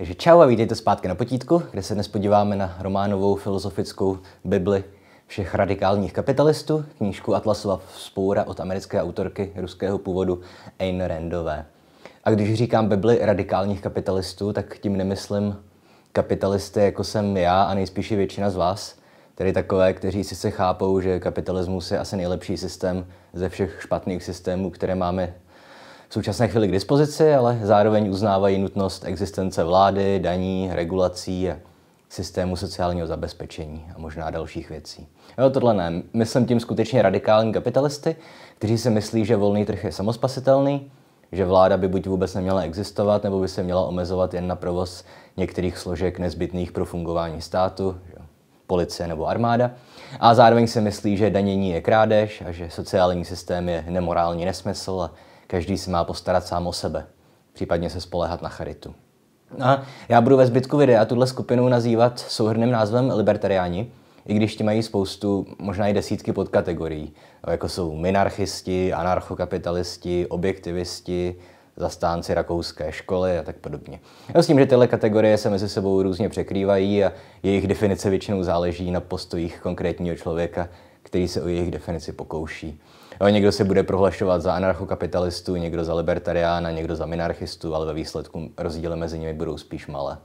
Takže čau a vítejte zpátky na potítku, kde se dnes podíváme na románovou filozofickou Bibli všech radikálních kapitalistů, knížku Atlasova spoura od americké autorky ruského původu Ayn Randové. A když říkám Bibli radikálních kapitalistů, tak tím nemyslím kapitalisty, jako jsem já a nejspíš i většina z vás, tedy takové, kteří si se chápou, že kapitalismus je asi nejlepší systém ze všech špatných systémů, které máme v současné chvíli k dispozici, ale zároveň uznávají nutnost existence vlády, daní, regulací a systému sociálního zabezpečení a možná dalších věcí. Jo, tohle ne. Myslím tím skutečně radikální kapitalisty, kteří si myslí, že volný trh je samospasitelný, že vláda by buď vůbec neměla existovat, nebo by se měla omezovat jen na provoz některých složek nezbytných pro fungování státu, že? policie nebo armáda. A zároveň si myslí, že danění je krádež a že sociální systém je nemorální nesmysl a každý se má postarat sám o sebe, případně se spolehat na charitu. No a já budu ve zbytku videa tuhle skupinu nazývat souhrným názvem libertariáni, i když ti mají spoustu, možná i desítky podkategorií, no, jako jsou minarchisti, anarchokapitalisti, objektivisti, zastánci rakouské školy a tak podobně. No, s tím, že tyhle kategorie se mezi sebou různě překrývají a jejich definice většinou záleží na postojích konkrétního člověka, který se o jejich definici pokouší. Jo, někdo se bude prohlašovat za anarchokapitalistu, někdo za libertariána, někdo za minarchistu, ale ve výsledku rozdíly mezi nimi budou spíš malé.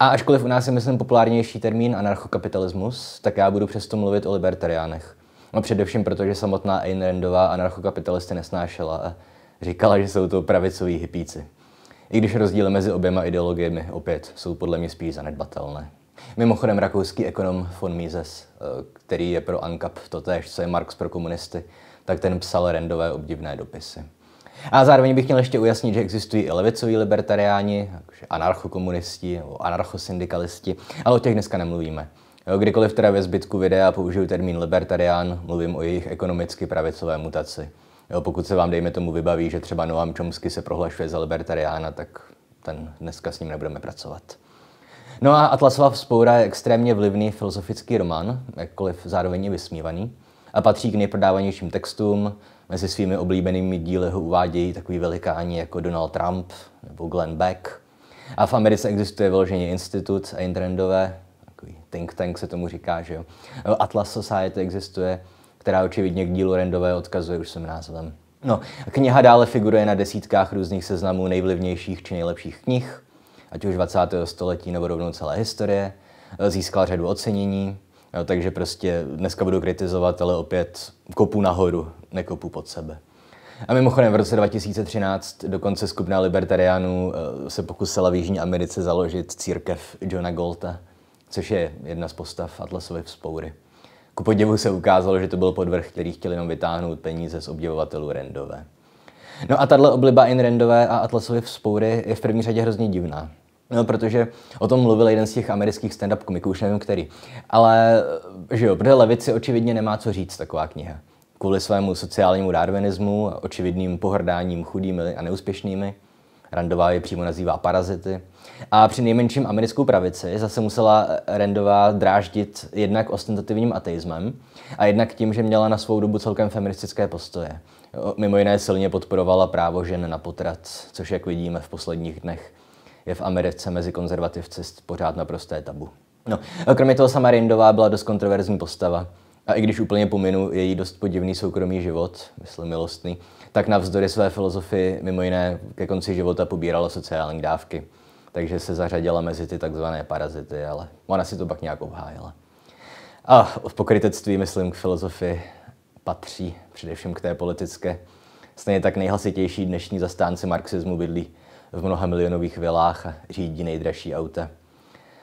A ažkoliv u nás je, myslím, populárnější termín anarchokapitalismus, tak já budu přesto mluvit o libertariánech. No především proto, že samotná Ayn Randová anarchokapitalisty nesnášela a říkala, že jsou to pravicoví hypíci. I když rozdíly mezi oběma ideologiemi opět jsou podle mě spíš zanedbatelné. Mimochodem rakouský ekonom von Mises, eh, který je pro ANCAP totéž, co je Marx pro komunisty, tak ten psal rendové obdivné dopisy. A zároveň bych chtěl ještě ujasnit, že existují i levicoví libertariáni, anarchokomunisti nebo anarchosyndikalisti, ale o těch dneska nemluvíme. Jo, kdykoliv teda ve zbytku videa použiju termín libertarián, mluvím o jejich ekonomicky pravicové mutaci. Jo, pokud se vám, dejme tomu, vybaví, že třeba Noam Chomsky se prohlašuje za libertariána, tak ten dneska s ním nebudeme pracovat. No a Atlasova vzpoura je extrémně vlivný filozofický román, jakkoliv zároveň vysmívaný a patří k nejprodávanějším textům. Mezi svými oblíbenými díly ho uvádějí takový velikáni jako Donald Trump nebo Glenn Beck. A v Americe existuje vyloženě institut a trendové, takový think tank se tomu říká, že jo. Atlas Society existuje, která očividně k dílu rendové odkazuje už svým názvem. No, kniha dále figuruje na desítkách různých seznamů nejvlivnějších či nejlepších knih, ať už 20. století nebo rovnou celé historie. Získal řadu ocenění, Jo, takže prostě dneska budu kritizovat, ale opět kopu nahoru, nekopu pod sebe. A mimochodem v roce 2013 dokonce skupina libertariánů eh, se pokusila v Jižní Americe založit církev Johna Golta, což je jedna z postav Atlasovy vzpoury. Ku podivu se ukázalo, že to byl podvrh, který chtěl jenom vytáhnout peníze z obdivovatelů Rendové. No a tahle obliba in Rendové a Atlasovy vzpoury je v první řadě hrozně divná. No, protože o tom mluvil jeden z těch amerických stand-up komiků, už nevím který. Ale, že jo, protože levici očividně nemá co říct taková kniha. Kvůli svému sociálnímu darwinismu, očividným pohrdáním chudými a neúspěšnými. Randová je přímo nazývá parazity. A při nejmenším americkou pravici zase musela Randová dráždit jednak ostentativním ateismem a jednak tím, že měla na svou dobu celkem feministické postoje. Mimo jiné silně podporovala právo žen na potrat, což jak vidíme v posledních dnech je v Americe mezi konzervativci pořád naprosté tabu. No, kromě toho sama Rindová byla dost kontroverzní postava. A i když úplně pominu její dost podivný soukromý život, myslím milostný, tak navzdory své filozofii mimo jiné ke konci života pobírala sociální dávky. Takže se zařadila mezi ty takzvané parazity, ale ona si to pak nějak obhájila. A v pokrytectví, myslím, k filozofii patří především k té politické. Stejně tak nejhlasitější dnešní zastánci marxismu bydlí v mnoha milionových vilách a řídí nejdražší auta.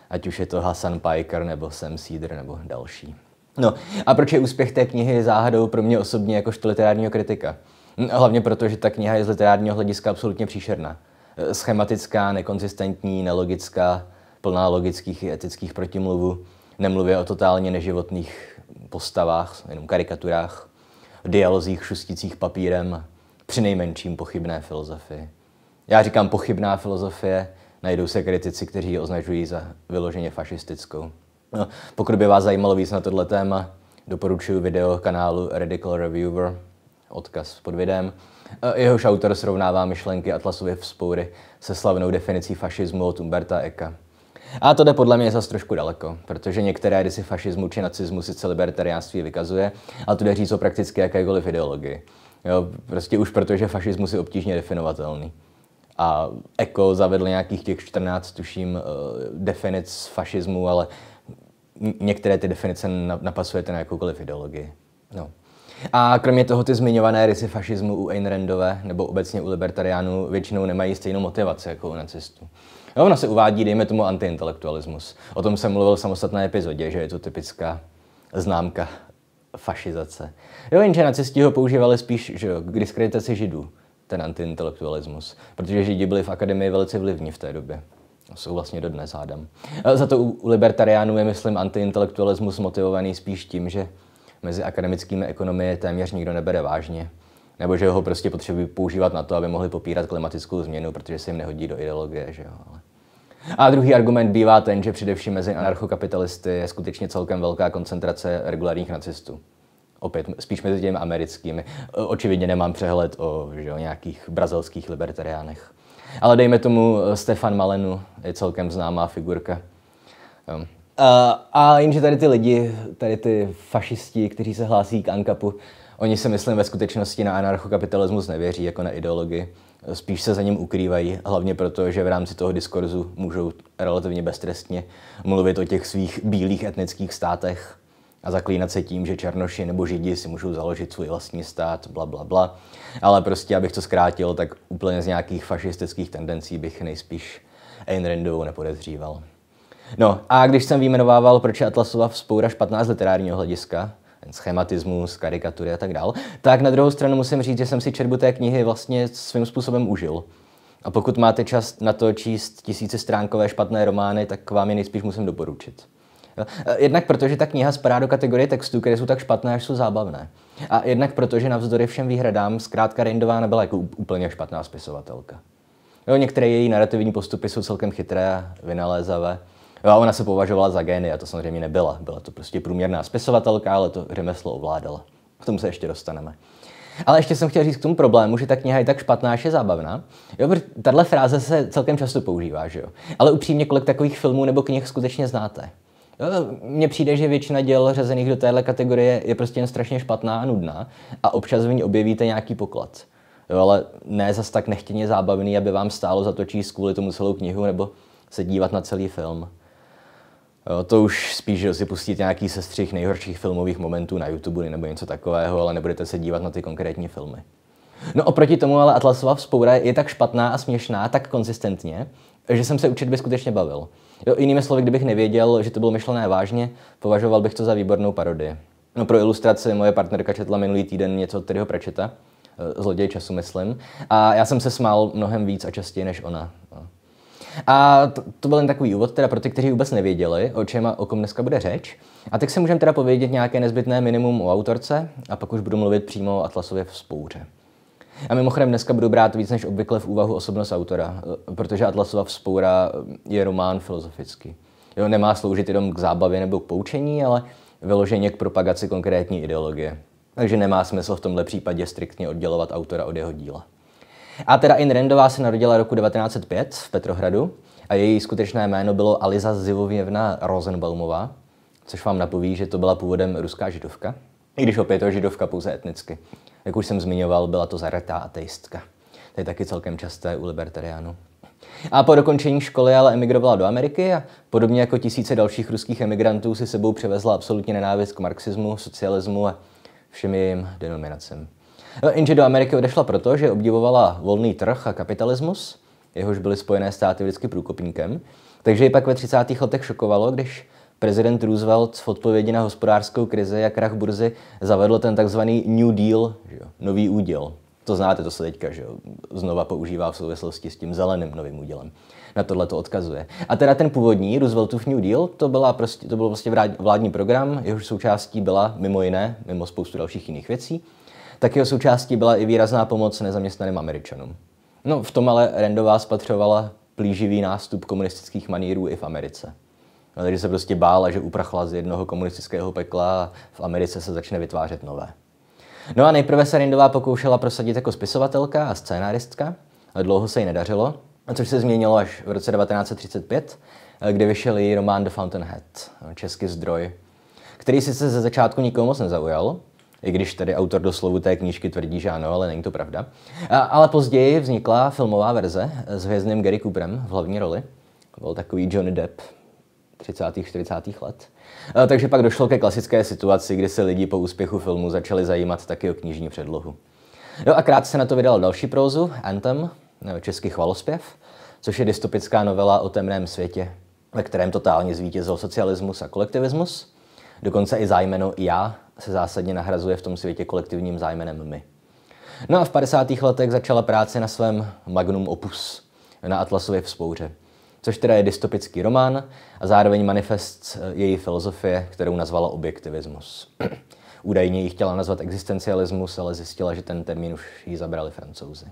Ať už je to Hasan Piker nebo Sam Cedar nebo další. No a proč je úspěch té knihy záhadou pro mě osobně jakožto literárního kritika? Hm, hlavně proto, že ta kniha je z literárního hlediska absolutně příšerná. Eh, schematická, nekonzistentní, nelogická, plná logických i etických protimluvů, nemluvě o totálně neživotných postavách, jenom karikaturách, dialozích šustících papírem, při nejmenším pochybné filozofii. Já říkám pochybná filozofie, najdou se kritici, kteří ji označují za vyloženě fašistickou. No, pokud by vás zajímalo víc na tohle téma, doporučuji video kanálu Radical Reviewer, odkaz pod videem. E, jehož autor srovnává myšlenky Atlasově vzpoury se slavnou definicí fašismu od Umberta Eka. A to jde podle mě zase trošku daleko, protože některé rysy fašismu či nacismu sice libertariánství vykazuje, ale to jde říct o prakticky jakékoliv ideologii. Jo, prostě už protože fašismus je obtížně definovatelný a Eko zavedl nějakých těch 14, tuším, eh, definic fašismu, ale některé ty definice napasujete na jakoukoliv ideologii. No. A kromě toho ty zmiňované rysy fašismu u Ayn Randové nebo obecně u libertariánů většinou nemají stejnou motivaci jako u nacistů. No, ona se uvádí, dejme tomu, antiintelektualismus. O tom jsem mluvil v samostatné epizodě, že je to typická známka fašizace. Jo, jenže nacisti ho používali spíš že jo, k diskreditaci židů ten antiintelektualismus, protože Židi byli v akademii velice vlivní v té době. Jsou vlastně dodnes, hádám. Za to u libertariánů je, myslím, antiintelektualismus motivovaný spíš tím, že mezi akademickými ekonomie téměř nikdo nebere vážně. Nebo že ho prostě potřebují používat na to, aby mohli popírat klimatickou změnu, protože se jim nehodí do ideologie, že jo. Ale... A druhý argument bývá ten, že především mezi anarchokapitalisty je skutečně celkem velká koncentrace regulárních nacistů opět spíš mezi těmi americkými. Očividně nemám přehled o, že, o nějakých brazilských libertariánech. Ale dejme tomu eh, Stefan Malenu, je celkem známá figurka. Jo. A, a jenže tady ty lidi, tady ty fašisti, kteří se hlásí k Ankapu, oni se, myslím, ve skutečnosti na anarchokapitalismus nevěří jako na ideologii. Spíš se za ním ukrývají, hlavně proto, že v rámci toho diskurzu můžou relativně beztrestně mluvit o těch svých bílých etnických státech, a zaklínat se tím, že Černoši nebo Židi si můžou založit svůj vlastní stát, bla, bla, bla. Ale prostě, abych to zkrátil, tak úplně z nějakých fašistických tendencí bych nejspíš Ayn Randovou nepodezříval. No a když jsem vyjmenovával, proč je Atlasova vzpoura špatná z literárního hlediska, schematismus, karikatury a tak dál, tak na druhou stranu musím říct, že jsem si četbu té knihy vlastně svým způsobem užil. A pokud máte čas na to číst tisíce stránkové špatné romány, tak vám je nejspíš musím doporučit. Eh, jednak protože ta kniha spadá do kategorie textů, které jsou tak špatné, až jsou zábavné. A jednak protože navzdory všem výhradám zkrátka Rindová nebyla jako úplně špatná spisovatelka. Jo, některé její narrativní postupy jsou celkem chytré a vynalézavé. Jo, a ona se považovala za gény a to samozřejmě nebyla. Byla to prostě průměrná spisovatelka, ale to řemeslo ovládala. K tomu se ještě dostaneme. Ale ještě jsem chtěl říct k tomu problému, že ta kniha je tak špatná, až je zábavná. Jo, tahle fráze se celkem často používá, že jo. Ale upřímně, kolik takových filmů nebo knih skutečně znáte? Mně přijde, že většina děl řazených do téhle kategorie je prostě jen strašně špatná a nudná a občas v ní objevíte nějaký poklad. Jo, ale ne zas tak nechtěně zábavný, aby vám stálo za to číst kvůli tomu celou knihu nebo se dívat na celý film. Jo, to už spíš, že si pustíte nějaký sestřih nejhorších filmových momentů na YouTube nebo něco takového, ale nebudete se dívat na ty konkrétní filmy. No oproti tomu ale Atlasova vzpoura je tak špatná a směšná, tak konzistentně, že jsem se četby skutečně bavil. Jo, jinými slovy, kdybych nevěděl, že to bylo myšlené vážně, považoval bych to za výbornou parodii. No pro ilustraci moje partnerka četla minulý týden něco od Terryho Prečeta, eh, zloděj času myslím, a já jsem se smál mnohem víc a častěji než ona. No. A to, to byl jen takový úvod teda pro ty, kteří vůbec nevěděli, o čem a o kom dneska bude řeč. A teď si můžeme teda povědět nějaké nezbytné minimum o autorce a pak už budu mluvit přímo o Atlasově vzpouře. A mimochodem dneska budu brát víc než obvykle v úvahu osobnost autora, eh, protože Atlasova vzpoura eh, je román filozofický. Jo, nemá sloužit jenom k zábavě nebo k poučení, ale vyloženě k propagaci konkrétní ideologie. Takže nemá smysl v tomhle případě striktně oddělovat autora od jeho díla. A teda In Rendová se narodila roku 1905 v Petrohradu a její skutečné jméno bylo Aliza Zivověvna Rosenbaumová, což vám napoví, že to byla původem ruská židovka, i když opět to židovka pouze etnicky. Jak už jsem zmiňoval, byla to zaretá ateistka. To je taky celkem časté u libertariánů. A po dokončení školy ale emigrovala do Ameriky a podobně jako tisíce dalších ruských emigrantů si sebou přivezla absolutně nenávist k marxismu, socialismu a všem jejím denominacím. No, jenže do Ameriky odešla proto, že obdivovala volný trh a kapitalismus, jehož byly Spojené státy vždycky průkopníkem, takže ji pak ve 30. letech šokovalo, když prezident Roosevelt v odpovědi na hospodářskou krizi a krach burzy zavedl ten takzvaný New Deal, že jo, nový úděl. To znáte, to se teďka že jo, znova používá v souvislosti s tím zeleným novým údělem. Na tohle to odkazuje. A teda ten původní Rooseveltův New Deal, to, byla prostě, to byl prostě vládní program, jehož součástí byla mimo jiné, mimo spoustu dalších jiných věcí, tak jeho součástí byla i výrazná pomoc nezaměstnaným Američanům. No v tom ale Rendová spatřovala plíživý nástup komunistických manírů i v Americe že se prostě bála, že uprchla z jednoho komunistického pekla a v Americe se začne vytvářet nové. No a nejprve se Rindová pokoušela prosadit jako spisovatelka a scénáristka, ale dlouho se jí nedařilo, což se změnilo až v roce 1935, kdy vyšel její román The Fountainhead, český zdroj, který sice ze začátku nikomu moc nezaujal, i když tedy autor doslovu té knížky tvrdí, že ano, ale není to pravda. A, ale později vznikla filmová verze s hvězdným Gary Cooperem v hlavní roli. Byl takový Johnny Depp 30. 40. let. Takže pak došlo ke klasické situaci, kdy se lidi po úspěchu filmu začali zajímat taky o knižní předlohu. No a krátce na to vydal další prózu, Anthem, eh, český chvalospěv, což je dystopická novela o temném světě, ve kterém totálně zvítězil socialismus a kolektivismus. Dokonce i zájmeno já se zásadně nahrazuje v tom světě kolektivním zájmenem my. No a v 50. letech začala práce na svém magnum opus, na Atlasově vzpouře což teda je dystopický román a zároveň manifest eh, její filozofie, kterou nazvala objektivismus. Údajně ji chtěla nazvat existencialismus, ale zjistila, že ten termín už ji zabrali francouzi.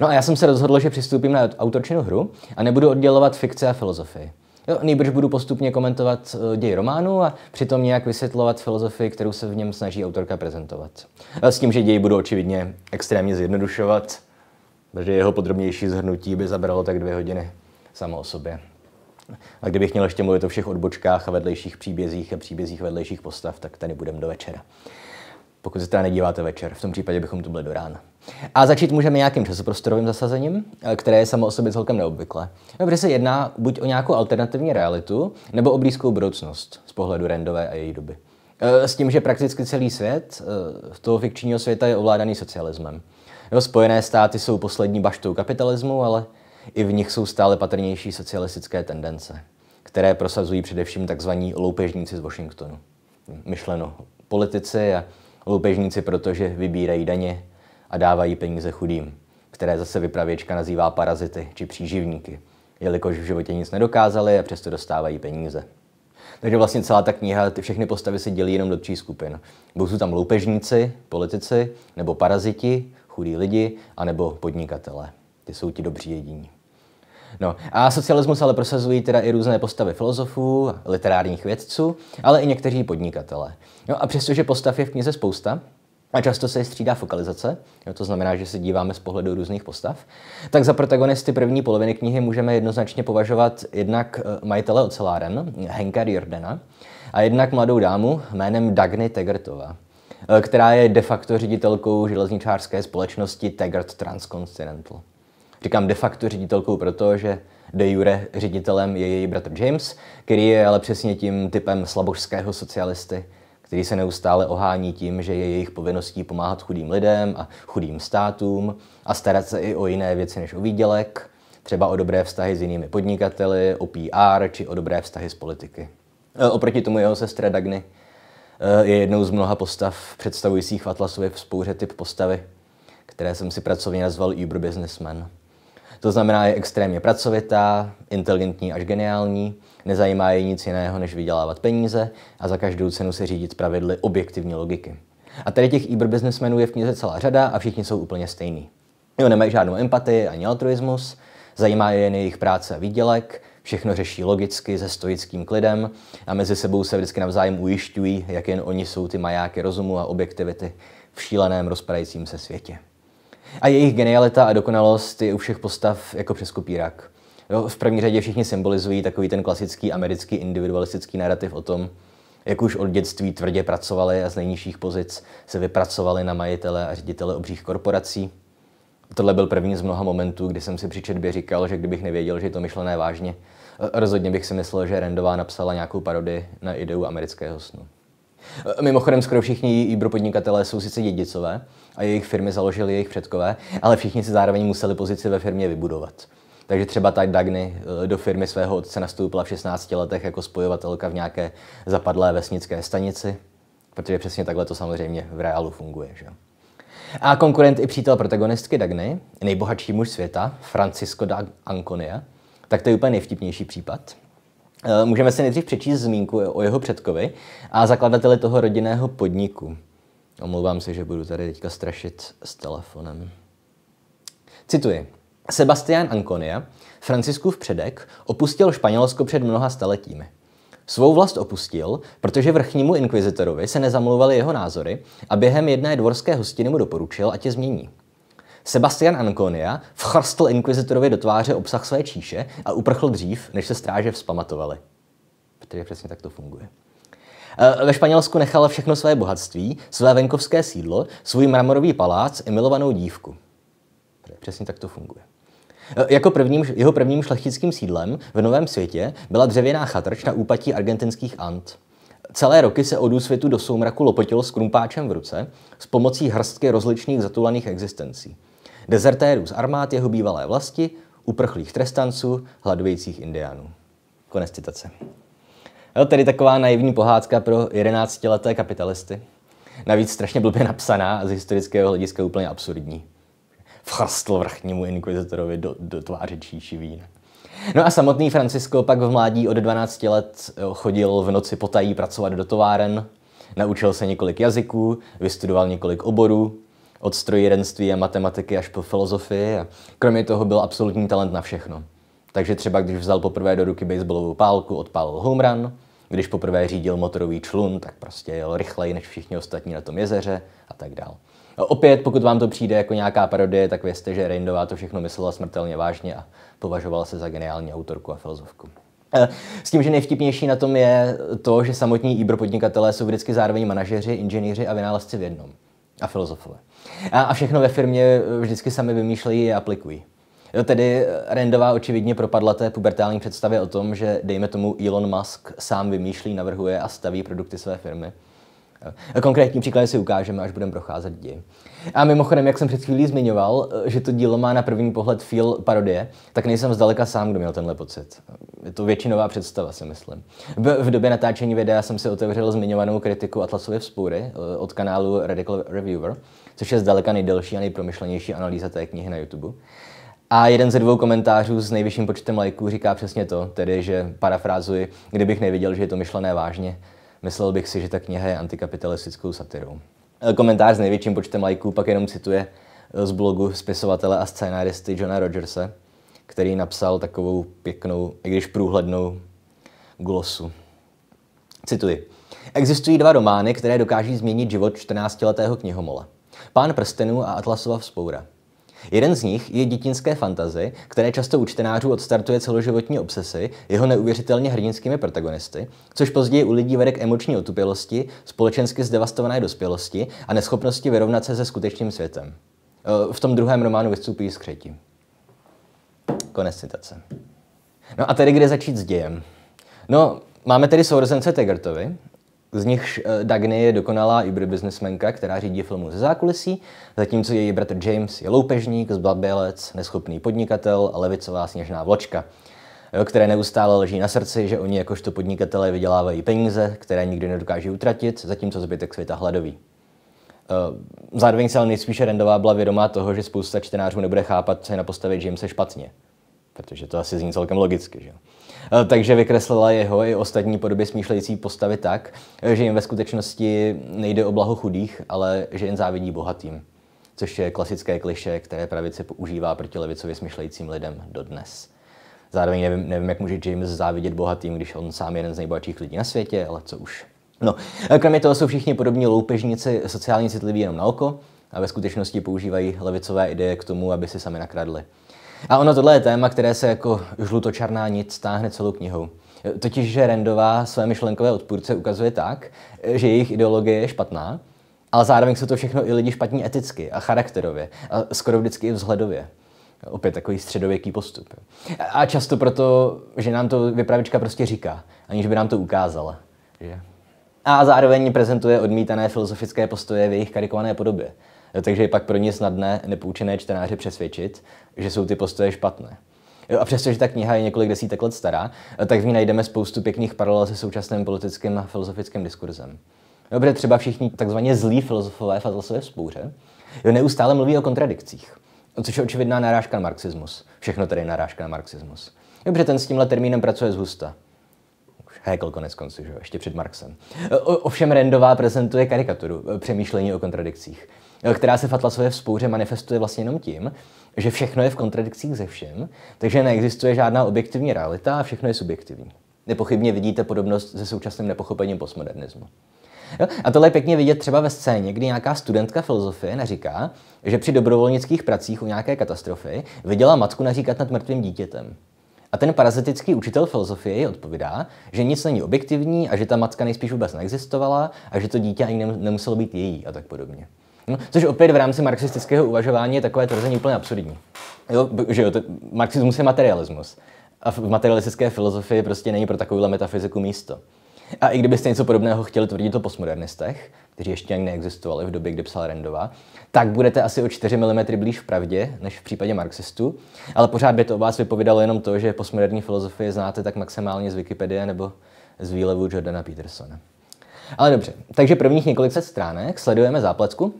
No a já jsem se rozhodl, že přistoupím na autorčinu hru a nebudu oddělovat fikce a filozofii. Jo, nejbrž budu postupně komentovat eh, děj románu a přitom nějak vysvětlovat filozofii, kterou se v něm snaží autorka prezentovat. A s tím, že děj budu očividně extrémně zjednodušovat, protože jeho podrobnější zhrnutí by zabralo tak dvě hodiny samo o sobě. A kdybych měl ještě mluvit o všech odbočkách a vedlejších příbězích a příbězích vedlejších postav, tak tady budeme do večera. Pokud se teda nedíváte večer, v tom případě bychom tu byli do rána. A začít můžeme nějakým časoprostorovým zasazením, eh, které je samo o sobě celkem neobvyklé. Dobře no, se jedná buď o nějakou alternativní realitu, nebo o blízkou budoucnost z pohledu Rendové a její doby. Eh, s tím, že prakticky celý svět eh, toho fikčního světa je ovládaný socialismem. Jo, Spojené státy jsou poslední baštou kapitalismu, ale i v nich jsou stále patrnější socialistické tendence, které prosazují především tzv. loupežníci z Washingtonu. Myšleno politici a loupežníci, protože vybírají daně a dávají peníze chudým, které zase vypravěčka nazývá parazity či příživníky, jelikož v životě nic nedokázali a přesto dostávají peníze. Takže vlastně celá ta kniha, ty všechny postavy se dělí jenom do tří skupin. Buď jsou tam loupežníci, politici, nebo paraziti, chudí lidi, anebo podnikatele. Ty jsou ti dobří jediní. No a socialismus ale prosazují teda i různé postavy filozofů, literárních vědců, ale i někteří podnikatele. No a přestože postav je v knize spousta, a často se střídá fokalizace, jo, to znamená, že se díváme z pohledu různých postav, tak za protagonisty první poloviny knihy můžeme jednoznačně považovat jednak eh, majitele oceláren, Henka Jordana, a jednak mladou dámu jménem Dagny Tegertová, eh, která je de facto ředitelkou železničářské společnosti Tegert Transcontinental. Říkám de facto ředitelkou proto, že de jure ředitelem je její bratr James, který je ale přesně tím typem slabožského socialisty, který se neustále ohání tím, že je jejich povinností pomáhat chudým lidem a chudým státům a starat se i o jiné věci než o výdělek, třeba o dobré vztahy s jinými podnikateli, o PR či o dobré vztahy s politiky. E, oproti tomu jeho sestra Dagny e, je jednou z mnoha postav představujících v Atlasově vzpouře typ postavy, které jsem si pracovně nazval Uber Businessman. To znamená, je extrémně pracovitá, inteligentní až geniální, nezajímá je nic jiného, než vydělávat peníze a za každou cenu se řídit pravidly objektivní logiky. A tady těch Uber businessmenů je v knize celá řada a všichni jsou úplně stejní. Jo, nemají žádnou empatii ani altruismus, zajímá je jen jejich práce a výdělek, všechno řeší logicky se stoickým klidem a mezi sebou se vždycky navzájem ujišťují, jak jen oni jsou ty majáky rozumu a objektivity v šíleném rozpadajícím se světě. A jejich genialita a dokonalost je u všech postav jako přes kopírak. Jo, v první řadě všichni symbolizují takový ten klasický americký individualistický narrativ o tom, jak už od dětství tvrdě pracovali a z nejnižších pozic se vypracovali na majitele a ředitele obřích korporací. Tohle byl první z mnoha momentů, kdy jsem si při četbě říkal, že kdybych nevěděl, že je to myšlené vážně, rozhodně bych si myslel, že Rendová napsala nějakou parody na ideu amerického snu. Mimochodem, skoro všichni podnikatelé jsou sice dědicové, a jejich firmy založili jejich předkové, ale všichni si zároveň museli pozici ve firmě vybudovat. Takže třeba ta Dagny eh, do firmy svého otce nastoupila v 16 letech jako spojovatelka v nějaké zapadlé vesnické stanici, protože přesně takhle to samozřejmě v reálu funguje. Že? A konkurent i přítel protagonistky Dagny, nejbohatší muž světa, Francisco da Anconia, tak to je úplně nejvtipnější případ. Eh, můžeme si nejdřív přečíst zmínku o jeho předkovi a zakladateli toho rodinného podniku. Omlouvám se, že budu tady teďka strašit s telefonem. Cituji. Sebastián Anconia, Franciskův předek, opustil Španělsko před mnoha staletími. Svou vlast opustil, protože vrchnímu inkvizitorovi se nezamlouvaly jeho názory a během jedné dvorské hostiny mu doporučil, ať je změní. Sebastian Anconia vchrstl inkvizitorovi do tváře obsah své číše a uprchl dřív, než se stráže vzpamatovali. Protože přesně tak to funguje. Eh, ve Španělsku nechal všechno své bohatství, své venkovské sídlo, svůj mramorový palác i milovanou dívku. Přesně tak to funguje. Eh, jako prvním, jeho prvním šlechtickým sídlem v Novém světě byla dřevěná chatrč na úpatí argentinských Ant. Celé roky se od úsvětu do soumraku lopotil s krumpáčem v ruce s pomocí hrstky rozličných zatulaných existencí. Dezertérů z armád jeho bývalé vlasti, uprchlých trestanců, hladovějících indiánů. Konec citace. Jo, tedy taková naivní pohádka pro 11-leté kapitalisty. Navíc strašně blbě napsaná a z historického hlediska úplně absurdní. Vchastl vrchnímu inkvizitorovi do, do tváře číši vín. No a samotný Francisco pak v mládí od 12 let chodil v noci potají pracovat do továren, naučil se několik jazyků, vystudoval několik oborů, od strojírenství a matematiky až po filozofii kromě toho byl absolutní talent na všechno. Takže třeba když vzal poprvé do ruky baseballovou pálku, odpálil home run, když poprvé řídil motorový člun, tak prostě jel rychleji než všichni ostatní na tom jezeře a tak dál. Opět, pokud vám to přijde jako nějaká parodie, tak vězte, že Reindová to všechno myslela smrtelně vážně a považovala se za geniální autorku a filozofku. Eh, s tím, že nejvtipnější na tom je to, že samotní Ibro podnikatelé jsou vždycky zároveň manažeři, inženýři a vynálezci v jednom. A filozofové. A, a všechno ve firmě vždycky sami vymýšlejí a aplikují. Jo, tedy eh, Rendová očividně propadla té pubertální představě o tom, že dejme tomu Elon Musk sám vymýšlí, navrhuje a staví produkty své firmy. Eh, konkrétní příklady si ukážeme, až budeme procházet ději. A mimochodem, jak jsem před chvílí zmiňoval, eh, že to dílo má na první pohled feel parodie, tak nejsem zdaleka sám, kdo měl tenhle pocit. Je to většinová představa, si myslím. V době natáčení videa jsem si otevřel zmiňovanou kritiku Atlasově vzpůry od kanálu Radical Reviewer, což je zdaleka nejdelší a nejpromyšlenější analýza té knihy na YouTube. A jeden ze dvou komentářů s nejvyšším počtem lajků říká přesně to, tedy že parafrázuji, kdybych neviděl, že je to myšlené vážně, myslel bych si, že ta kniha je antikapitalistickou satirou. E, komentář s největším počtem lajků pak jenom cituje e, z blogu spisovatele a scénáristy Johna Rogersa, který napsal takovou pěknou, i když průhlednou glosu. Cituji. Existují dva romány, které dokáží změnit život 14-letého knihomola. Pán prstenů a Atlasova vzpoura. Jeden z nich je dětinské fantazy, které často u čtenářů odstartuje celoživotní obsesy jeho neuvěřitelně hrdinskými protagonisty, což později u lidí vede k emoční otupělosti, společensky zdevastované dospělosti a neschopnosti vyrovnat se se skutečným světem. E, v tom druhém románu vystupují skřetí. Konec citace. No a tedy kde začít s dějem? No, máme tedy sourozence Tegertovi, z nichž eh, Dagny je dokonalá businessmenka, která řídí filmu ze zákulisí, zatímco její bratr James je loupežník, zbabělec, neschopný podnikatel a levicová sněžná vločka, které neustále leží na srdci, že oni jakožto podnikatelé vydělávají peníze, které nikdy nedokáží utratit, zatímco zbytek světa hladový. Eh, zároveň se ale nejspíše Rendová byla vědomá toho, že spousta čtenářů nebude chápat, co je na postavě Jamese špatně. Protože to asi zní celkem logicky, že jo. Eh, takže vykreslila jeho i ostatní podobě smýšlející postavy tak, eh, že jim ve skutečnosti nejde o blaho chudých, ale že jen závidí bohatým. Což je klasické kliše, které pravice používá proti levicově smýšlejícím lidem dodnes. Zároveň nevím, nevím, jak může James závidět bohatým, když on sám je jeden z nejbohatších lidí na světě, ale co už. No, kromě toho jsou všichni podobní loupežníci sociálně citliví jenom na oko a ve skutečnosti používají levicové ideje k tomu, aby si sami nakradli. A ono tohle je téma, které se jako žlutočarná nic stáhne celou knihou. Totiž, že Rendová své myšlenkové odpůrce ukazuje tak, že jejich ideologie je špatná, ale zároveň jsou to všechno i lidi špatní eticky a charakterově a skoro vždycky i vzhledově. Opět takový středověký postup. A často proto, že nám to vypravička prostě říká, aniž by nám to ukázala. Že? A zároveň prezentuje odmítané filozofické postoje v jejich karikované podobě. Eh, takže je pak pro ně snadné nepoučené čtenáře přesvědčit, že jsou ty postoje špatné. Eh, a přestože ta kniha je několik desítek let stará, eh, tak v ní najdeme spoustu pěkných paralel se současným politickým a filozofickým diskurzem. Dobře, třeba všichni takzvaně zlí filozofové Fazlsové vzpouře neustále mluví o kontradikcích, což je očividná narážka na marxismus. Všechno je narážka na marxismus. Dobře, ten s tímhle termínem pracuje z husta. Hegel konec konců, že jo, ještě před Marxem. O, ovšem Rendová prezentuje karikaturu přemýšlení o kontradikcích. Eh, která se v Atlasové vzpouře manifestuje vlastně jenom tím, že všechno je v kontradikcích se všem, takže neexistuje žádná objektivní realita a všechno je subjektivní. Nepochybně vidíte podobnost se současným nepochopením postmodernismu. Jo? A tohle je pěkně vidět třeba ve scéně, kdy nějaká studentka filozofie neříká, že při dobrovolnických pracích u nějaké katastrofy viděla matku naříkat nad mrtvým dítětem. A ten parazitický učitel filozofie jí odpovídá, že nic není objektivní a že ta matka nejspíš vůbec neexistovala a že to dítě ani nemuselo být její a tak podobně. No, což opět v rámci marxistického uvažování je takové tvrzení úplně absurdní. Jo, že jo, to, marxismus je materialismus. A v materialistické filozofii prostě není pro takovouhle metafyziku místo. A i kdybyste něco podobného chtěli tvrdit o postmodernistech, kteří ještě ani neexistovali v době, kdy psal Rendova, tak budete asi o 4 mm blíž v pravdě, než v případě marxistů. Ale pořád by to o vás vypovídalo jenom to, že postmoderní filozofie znáte tak maximálně z Wikipedie nebo z výlevu Jordana Petersona. Ale dobře, takže prvních několik set stránek sledujeme zápletku,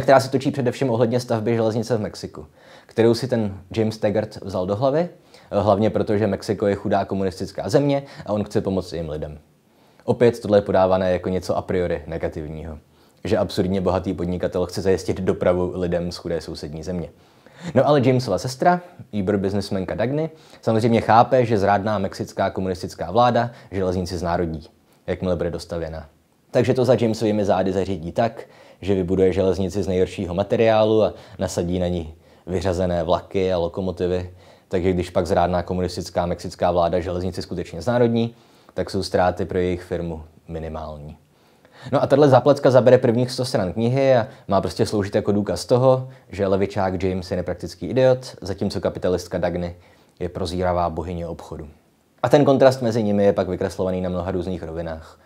která se točí především ohledně stavby železnice v Mexiku, kterou si ten James Taggart vzal do hlavy, eh, hlavně proto, že Mexiko je chudá komunistická země a on chce pomoct jim lidem. Opět tohle je podávané jako něco a priori negativního, že absurdně bohatý podnikatel chce zajistit dopravu lidem z chudé sousední země. No ale Jamesova sestra, Uber biznesmenka Dagny, samozřejmě chápe, že zrádná mexická komunistická vláda železnici znárodní, jakmile bude dostavěna. Takže to za Jamesovými zády zařídí tak, že vybuduje železnici z nejhoršího materiálu a nasadí na ní vyřazené vlaky a lokomotivy. Takže když pak zrádná komunistická mexická vláda železnici skutečně znárodní, tak jsou ztráty pro jejich firmu minimální. No a tahle zaplecka zabere prvních 100 stran knihy a má prostě sloužit jako důkaz toho, že levičák James je nepraktický idiot, zatímco kapitalistka Dagny je prozíravá bohyně obchodu. A ten kontrast mezi nimi je pak vykreslovaný na mnoha různých rovinách.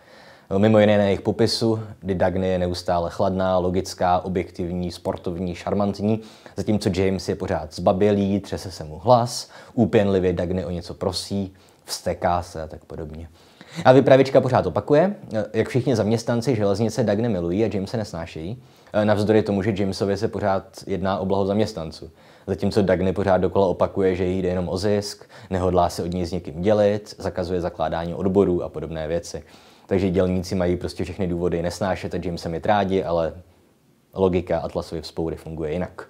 Mimo jiné na jejich popisu, kdy Dagny je neustále chladná, logická, objektivní, sportovní, šarmantní, zatímco James je pořád zbabělý, třese se mu hlas, úpěnlivě Dagny o něco prosí, vsteká se a tak podobně. A vypravička pořád opakuje, jak všichni zaměstnanci železnice Dagny milují a James se nesnášejí, navzdory tomu, že Jamesovi se pořád jedná o blaho zaměstnanců. Zatímco Dagny pořád dokola opakuje, že jí jde jenom o zisk, nehodlá se od ní s někým dělit, zakazuje zakládání odborů a podobné věci. Takže dělníci mají prostě všechny důvody nesnášet a se mi trádi, ale logika Atlasovy vzpoury funguje jinak.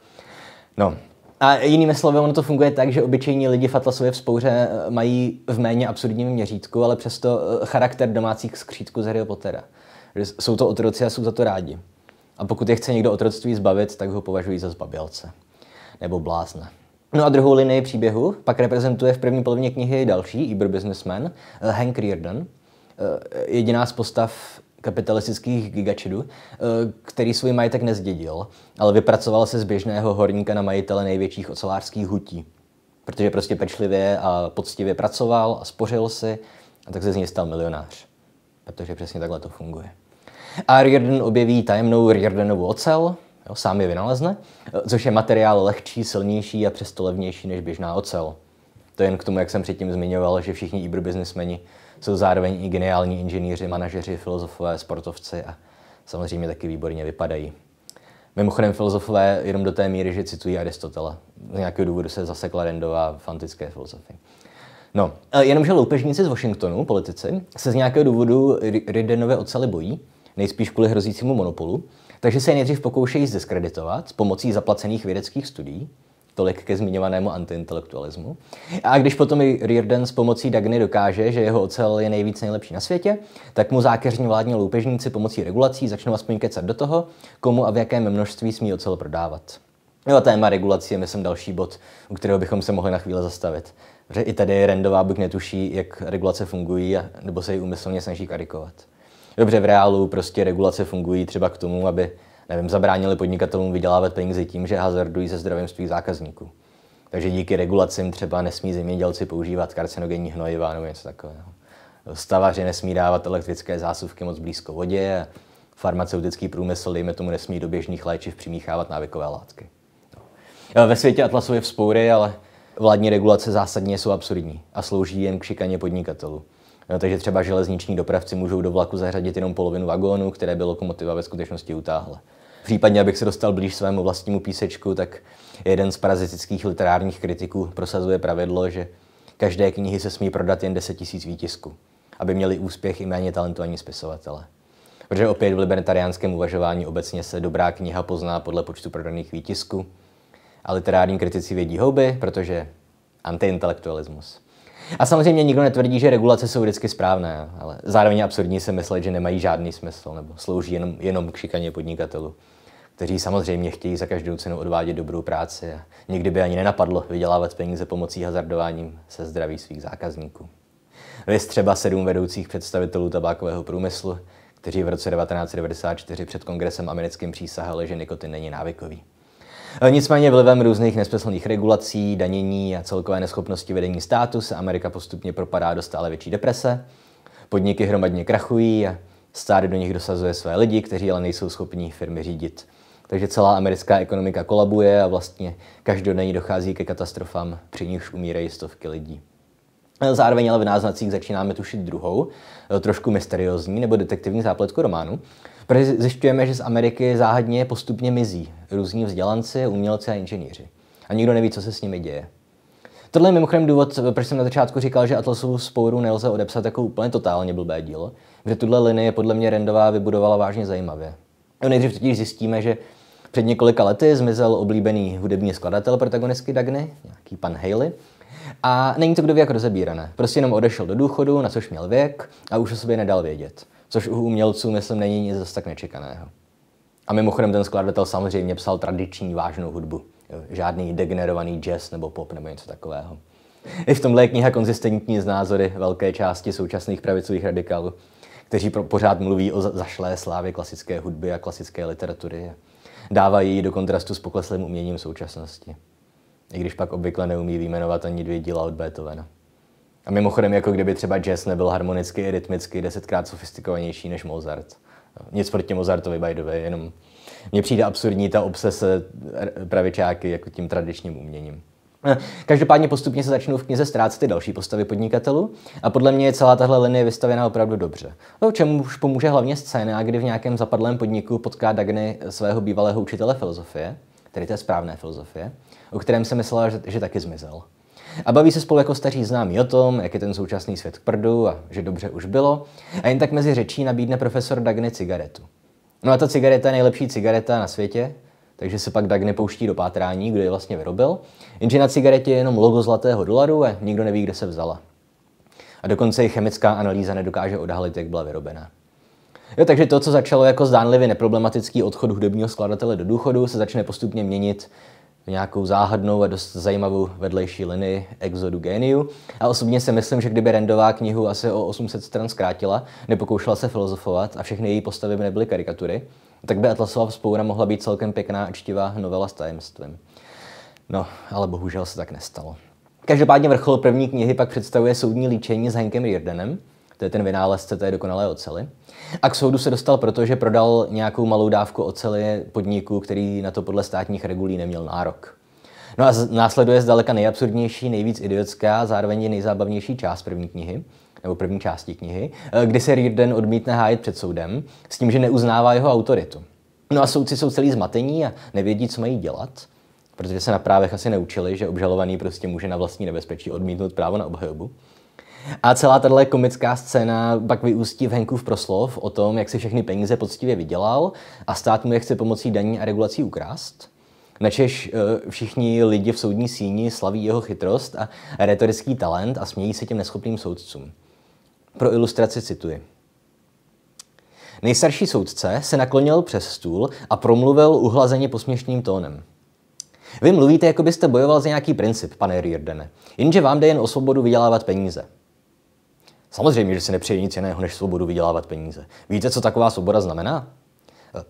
No, a jinými slovy, ono to funguje tak, že obyčejní lidi v Atlasově vzpouře eh, mají v méně absurdním měřítku, ale přesto eh, charakter domácích skřítků z Harry Pottera. Jsou to otroci a jsou za to rádi. A pokud je chce někdo otroctví zbavit, tak ho považují za zbabělce. Nebo blázna. No a druhou linii příběhu pak reprezentuje v první polovině knihy další Uber businessman, eh, Hank Reardon, Eh, jediná z postav kapitalistických gigačidů, eh, který svůj majetek nezdědil, ale vypracoval se z běžného horníka na majitele největších ocelářských hutí. Protože prostě pečlivě a poctivě pracoval a spořil si a tak se z něj stal milionář. Protože přesně takhle to funguje. A Riordan objeví tajemnou Riordanovu ocel, jo, sám je vynalezne, eh, což je materiál lehčí, silnější a přesto levnější než běžná ocel. To je jen k tomu, jak jsem předtím zmiňoval, že všichni e businessmeni jsou zároveň i geniální inženýři, manažeři, filozofové, sportovci a samozřejmě taky výborně vypadají. Mimochodem filozofové jenom do té míry, že citují Aristotela. Z nějakého důvodu se zasekla Rendová v antické filozofii. No, jenomže loupežníci z Washingtonu, politici, se z nějakého důvodu Ridenové ocely bojí, nejspíš kvůli hrozícímu monopolu, takže se je nejdřív pokoušejí zdiskreditovat s pomocí zaplacených vědeckých studií, Tolik ke zmiňovanému antiintelektualismu. A když potom i Riordan s pomocí Dagny dokáže, že jeho ocel je nejvíc nejlepší na světě, tak mu zákeřní vládní loupežníci pomocí regulací začnou aspoň kecat do toho, komu a v jakém množství smí ocel prodávat. Jo, a téma regulací je, myslím, další bod, u kterého bychom se mohli na chvíli zastavit. Že i tady Rendová buď netuší, jak regulace fungují, nebo se ji úmyslně snaží karikovat. Dobře, v reálu prostě regulace fungují třeba k tomu, aby nevím, zabránili podnikatelům vydělávat peníze tím, že hazardují se zdravím svých zákazníků. Takže díky regulacím třeba nesmí zemědělci používat karcinogenní hnojiva nebo něco takového. Stavaři nesmí dávat elektrické zásuvky moc blízko vodě, farmaceutický průmysl, dejme tomu, nesmí do běžných léčiv přimíchávat návykové látky. No. Ve světě Atlasu je vzpoury, ale vládní regulace zásadně jsou absurdní a slouží jen k šikaně podnikatelů. No, takže třeba železniční dopravci můžou do vlaku zařadit jenom polovinu vagónu, které by lokomotiva ve skutečnosti utáhla. Případně, abych se dostal blíž svému vlastnímu písečku, tak jeden z parazitických literárních kritiků prosazuje pravidlo, že každé knihy se smí prodat jen 10 000 výtisků, aby měli úspěch i méně talentovaní spisovatele. Protože opět v libertariánském uvažování obecně se dobrá kniha pozná podle počtu prodaných výtisků a literární kritici vědí houby, protože antiintelektualismus. A samozřejmě nikdo netvrdí, že regulace jsou vždycky správné, ale zároveň absurdní se myslet, že nemají žádný smysl nebo slouží jenom, jenom k šikaně podnikatelů kteří samozřejmě chtějí za každou cenu odvádět dobrou práci a nikdy by ani nenapadlo vydělávat peníze pomocí hazardováním se zdraví svých zákazníků. Vy třeba sedm vedoucích představitelů tabákového průmyslu, kteří v roce 1994 před kongresem americkým přísahali, že nikotin není návykový. Nicméně vlivem různých nesmyslných regulací, danění a celkové neschopnosti vedení státu se Amerika postupně propadá do stále větší deprese, podniky hromadně krachují a stát do nich dosazuje své lidi, kteří ale nejsou schopní firmy řídit. Takže celá americká ekonomika kolabuje a vlastně každodenně dochází ke katastrofám, při nichž umírají stovky lidí. Zároveň ale v náznacích začínáme tušit druhou, e, trošku mysteriózní nebo detektivní zápletku románu, protože zjišťujeme, že z Ameriky záhadně postupně mizí různí vzdělanci, umělci a inženýři. A nikdo neví, co se s nimi děje. Tohle je mimochodem důvod, e, proč jsem na začátku říkal, že Atlasovu spouru nelze odepsat jako úplně totálně blbé dílo, protože tuhle linie podle mě Rendová vybudovala vážně zajímavě. No, nejdřív totiž zjistíme, že před několika lety zmizel oblíbený hudební skladatel protagonistky Dagny, nějaký pan Haley. A není to kdo ví jak rozebírané. Prostě jenom odešel do důchodu, na což měl věk a už o sobě nedal vědět. Což u umělců, myslím, není nic zase tak nečekaného. A mimochodem ten skladatel samozřejmě psal tradiční vážnou hudbu. žádný degenerovaný jazz nebo pop nebo něco takového. I v tomhle je kniha konzistentní z názory velké části současných pravicových radikálů, kteří pořád mluví o zašlé slávě klasické hudby a klasické literatury dávají do kontrastu s pokleslým uměním současnosti. I když pak obvykle neumí vyjmenovat ani dvě díla od Beethovena. A mimochodem, jako kdyby třeba jazz nebyl harmonicky i rytmicky desetkrát sofistikovanější než Mozart. Nic proti Mozartovi, by the way, jenom mně přijde absurdní ta obsese pravičáky jako tím tradičním uměním. Eh, každopádně postupně se začnou v knize ztrácet ty další postavy podnikatelů a podle mě je celá tahle linie vystavená opravdu dobře. No, čemu už pomůže hlavně scéna, kdy v nějakém zapadlém podniku potká Dagny svého bývalého učitele filozofie, tedy té správné filozofie, o kterém se myslela, že, že taky zmizel. A baví se spolu jako staří známí o tom, jak je ten současný svět k prdu a že dobře už bylo. A jen tak mezi řečí nabídne profesor Dagny cigaretu. No a ta cigareta je nejlepší cigareta na světě, takže se pak Dagny pouští do pátrání, kdo je vlastně vyrobil. Jenže na cigaretě je jenom logo zlatého dolaru a nikdo neví, kde se vzala. A dokonce i chemická analýza nedokáže odhalit, jak byla vyrobená. Jo, takže to, co začalo jako zdánlivě neproblematický odchod hudebního skladatele do důchodu, se začne postupně měnit v nějakou záhadnou a dost zajímavou vedlejší linii Exodu géniu. A osobně si myslím, že kdyby Rendová knihu asi o 800 stran zkrátila, nepokoušela se filozofovat a všechny její postavy by nebyly karikatury, tak by Atlasová vzpoura mohla být celkem pěkná a čtivá novela s tajemstvím. No, ale bohužel se tak nestalo. Každopádně vrchol první knihy pak představuje soudní líčení s Henkem Jirdenem, to je ten vynálezce té dokonalé ocely. A k soudu se dostal, proto, že prodal nějakou malou dávku ocely podniku, který na to podle státních regulí neměl nárok. No a následuje zdaleka nejabsurdnější, nejvíc idiotská, zároveň nejzábavnější část první knihy, nebo první části knihy, eh, kdy se Rirden odmítne hájit před soudem s tím, že neuznává jeho autoritu. No a soudci jsou celý zmatení a nevědí, co mají dělat protože se na právech asi neučili, že obžalovaný prostě může na vlastní nebezpečí odmítnout právo na obhajobu. A celá tahle komická scéna pak vyústí v Henkův proslov o tom, jak si všechny peníze poctivě vydělal a stát mu je chce pomocí daní a regulací ukrást. Načež eh, všichni lidi v soudní síni slaví jeho chytrost a retorický talent a smějí se těm neschopným soudcům. Pro ilustraci cituji. Nejstarší soudce se naklonil přes stůl a promluvil uhlazeně posměšným tónem. Vy mluvíte, jako byste bojoval za nějaký princip, pane Riordene, jenže vám jde jen o svobodu vydělávat peníze. Samozřejmě, že si nepřeji nic jiného než svobodu vydělávat peníze. Víte, co taková svoboda znamená?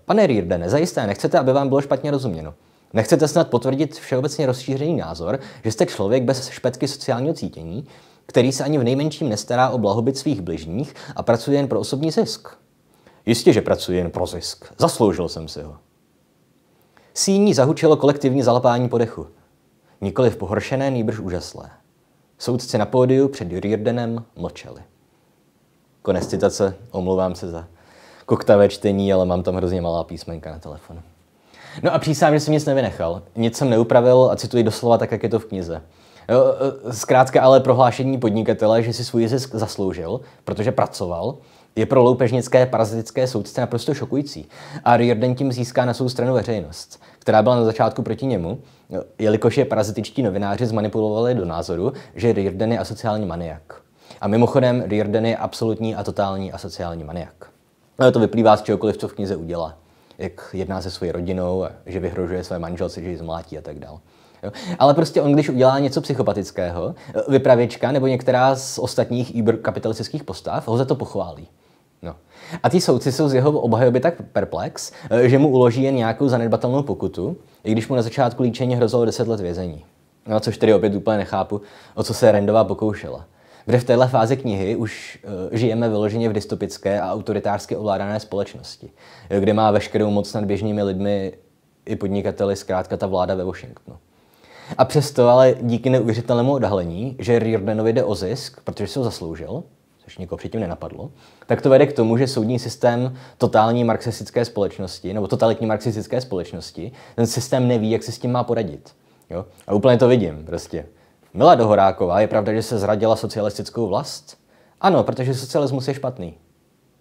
Pane Riordene, zajisté nechcete, aby vám bylo špatně rozuměno. Nechcete snad potvrdit všeobecně rozšířený názor, že jste člověk bez špetky sociálního cítění, který se ani v nejmenším nestará o blahobyt svých bližních a pracuje jen pro osobní zisk. Jistě, že pracuji jen pro zisk. Zasloužil jsem si ho síní zahučelo kolektivní zalapání podechu. Nikoliv pohoršené, nýbrž úžaslé. Soudci na pódiu před Riordanem mlčeli. Konec citace, omlouvám se za koktavé čtení, ale mám tam hrozně malá písmenka na telefonu. No a přísám, že jsem nic nevynechal. Nic jsem neupravil a cituji doslova tak, jak je to v knize. E, e, zkrátka ale prohlášení podnikatele, že si svůj zisk zasloužil, protože pracoval je pro loupežnické parazitické soudce naprosto šokující. A Riordan tím získá na svou stranu veřejnost, která byla na začátku proti němu, jelikož je parazitičtí novináři zmanipulovali do názoru, že Riordan je asociální maniak. A mimochodem, Riordan je absolutní a totální asociální maniak. Ale no, to vyplývá z čehokoliv, co v knize udělá. Jak jedná se svojí rodinou, že vyhrožuje své manželce, že ji zmlátí a tak dále. Jo? Ale prostě on, když udělá něco psychopatického, vypravěčka nebo některá z ostatních kapitalistických postav ho za to pochválí. No. A ti soudci jsou z jeho obhajoby tak perplex, eh, že mu uloží jen nějakou zanedbatelnou pokutu, i když mu na začátku líčení hrozilo 10 let vězení. No, což tedy opět úplně nechápu, o co se Rendová pokoušela. Kde v téhle fázi knihy už uh, žijeme vyloženě v dystopické a autoritářsky ovládané společnosti, eh, kde má veškerou moc nad běžnými lidmi i podnikateli zkrátka ta vláda ve Washingtonu. A přesto ale díky neuvěřitelnému odhalení, že Riordanově jde o zisk, protože se ho zasloužil, což nikoho předtím nenapadlo, tak to vede k tomu, že soudní systém totální marxistické společnosti nebo totalitní marxistické společnosti, ten systém neví, jak se s tím má poradit. Jo? A úplně to vidím prostě. Mila Dohoráková, je pravda, že se zradila socialistickou vlast? Ano, protože socialismus je špatný.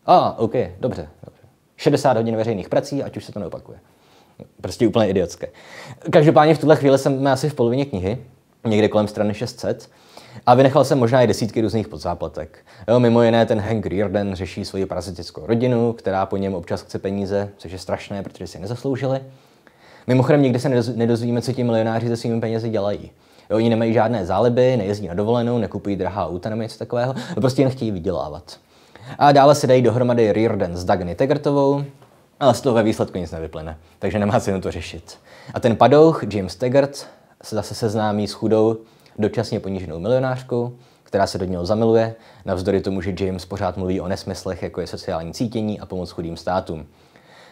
A, ah, OK, dobře, dobře. 60 hodin veřejných prací, ať už se to neopakuje. Prostě úplně idiotské. Každopádně v tuhle chvíli jsem asi v polovině knihy, někde kolem strany 600, a vynechal jsem možná i desítky různých podzáplatek. Jo, mimo jiné ten Hank Reardon řeší svoji parazitickou rodinu, která po něm občas chce peníze, což je strašné, protože si nezasloužili. Mimochodem nikdy se nedozvíme, co ti milionáři se svými penězi dělají. Jo, oni nemají žádné záliby, nejezdí na dovolenou, nekupují drahá auta nebo něco takového, no, prostě jen chtějí vydělávat. A dále se dají dohromady Reardon s Dagny Tegertovou, ale z toho ve výsledku nic nevyplyne, takže nemá cenu to řešit. A ten padouch, James Taggart, se zase seznámí s chudou dočasně poníženou milionářku, která se do něho zamiluje, navzdory tomu, že James pořád mluví o nesmyslech, jako je sociální cítění a pomoc chudým státům.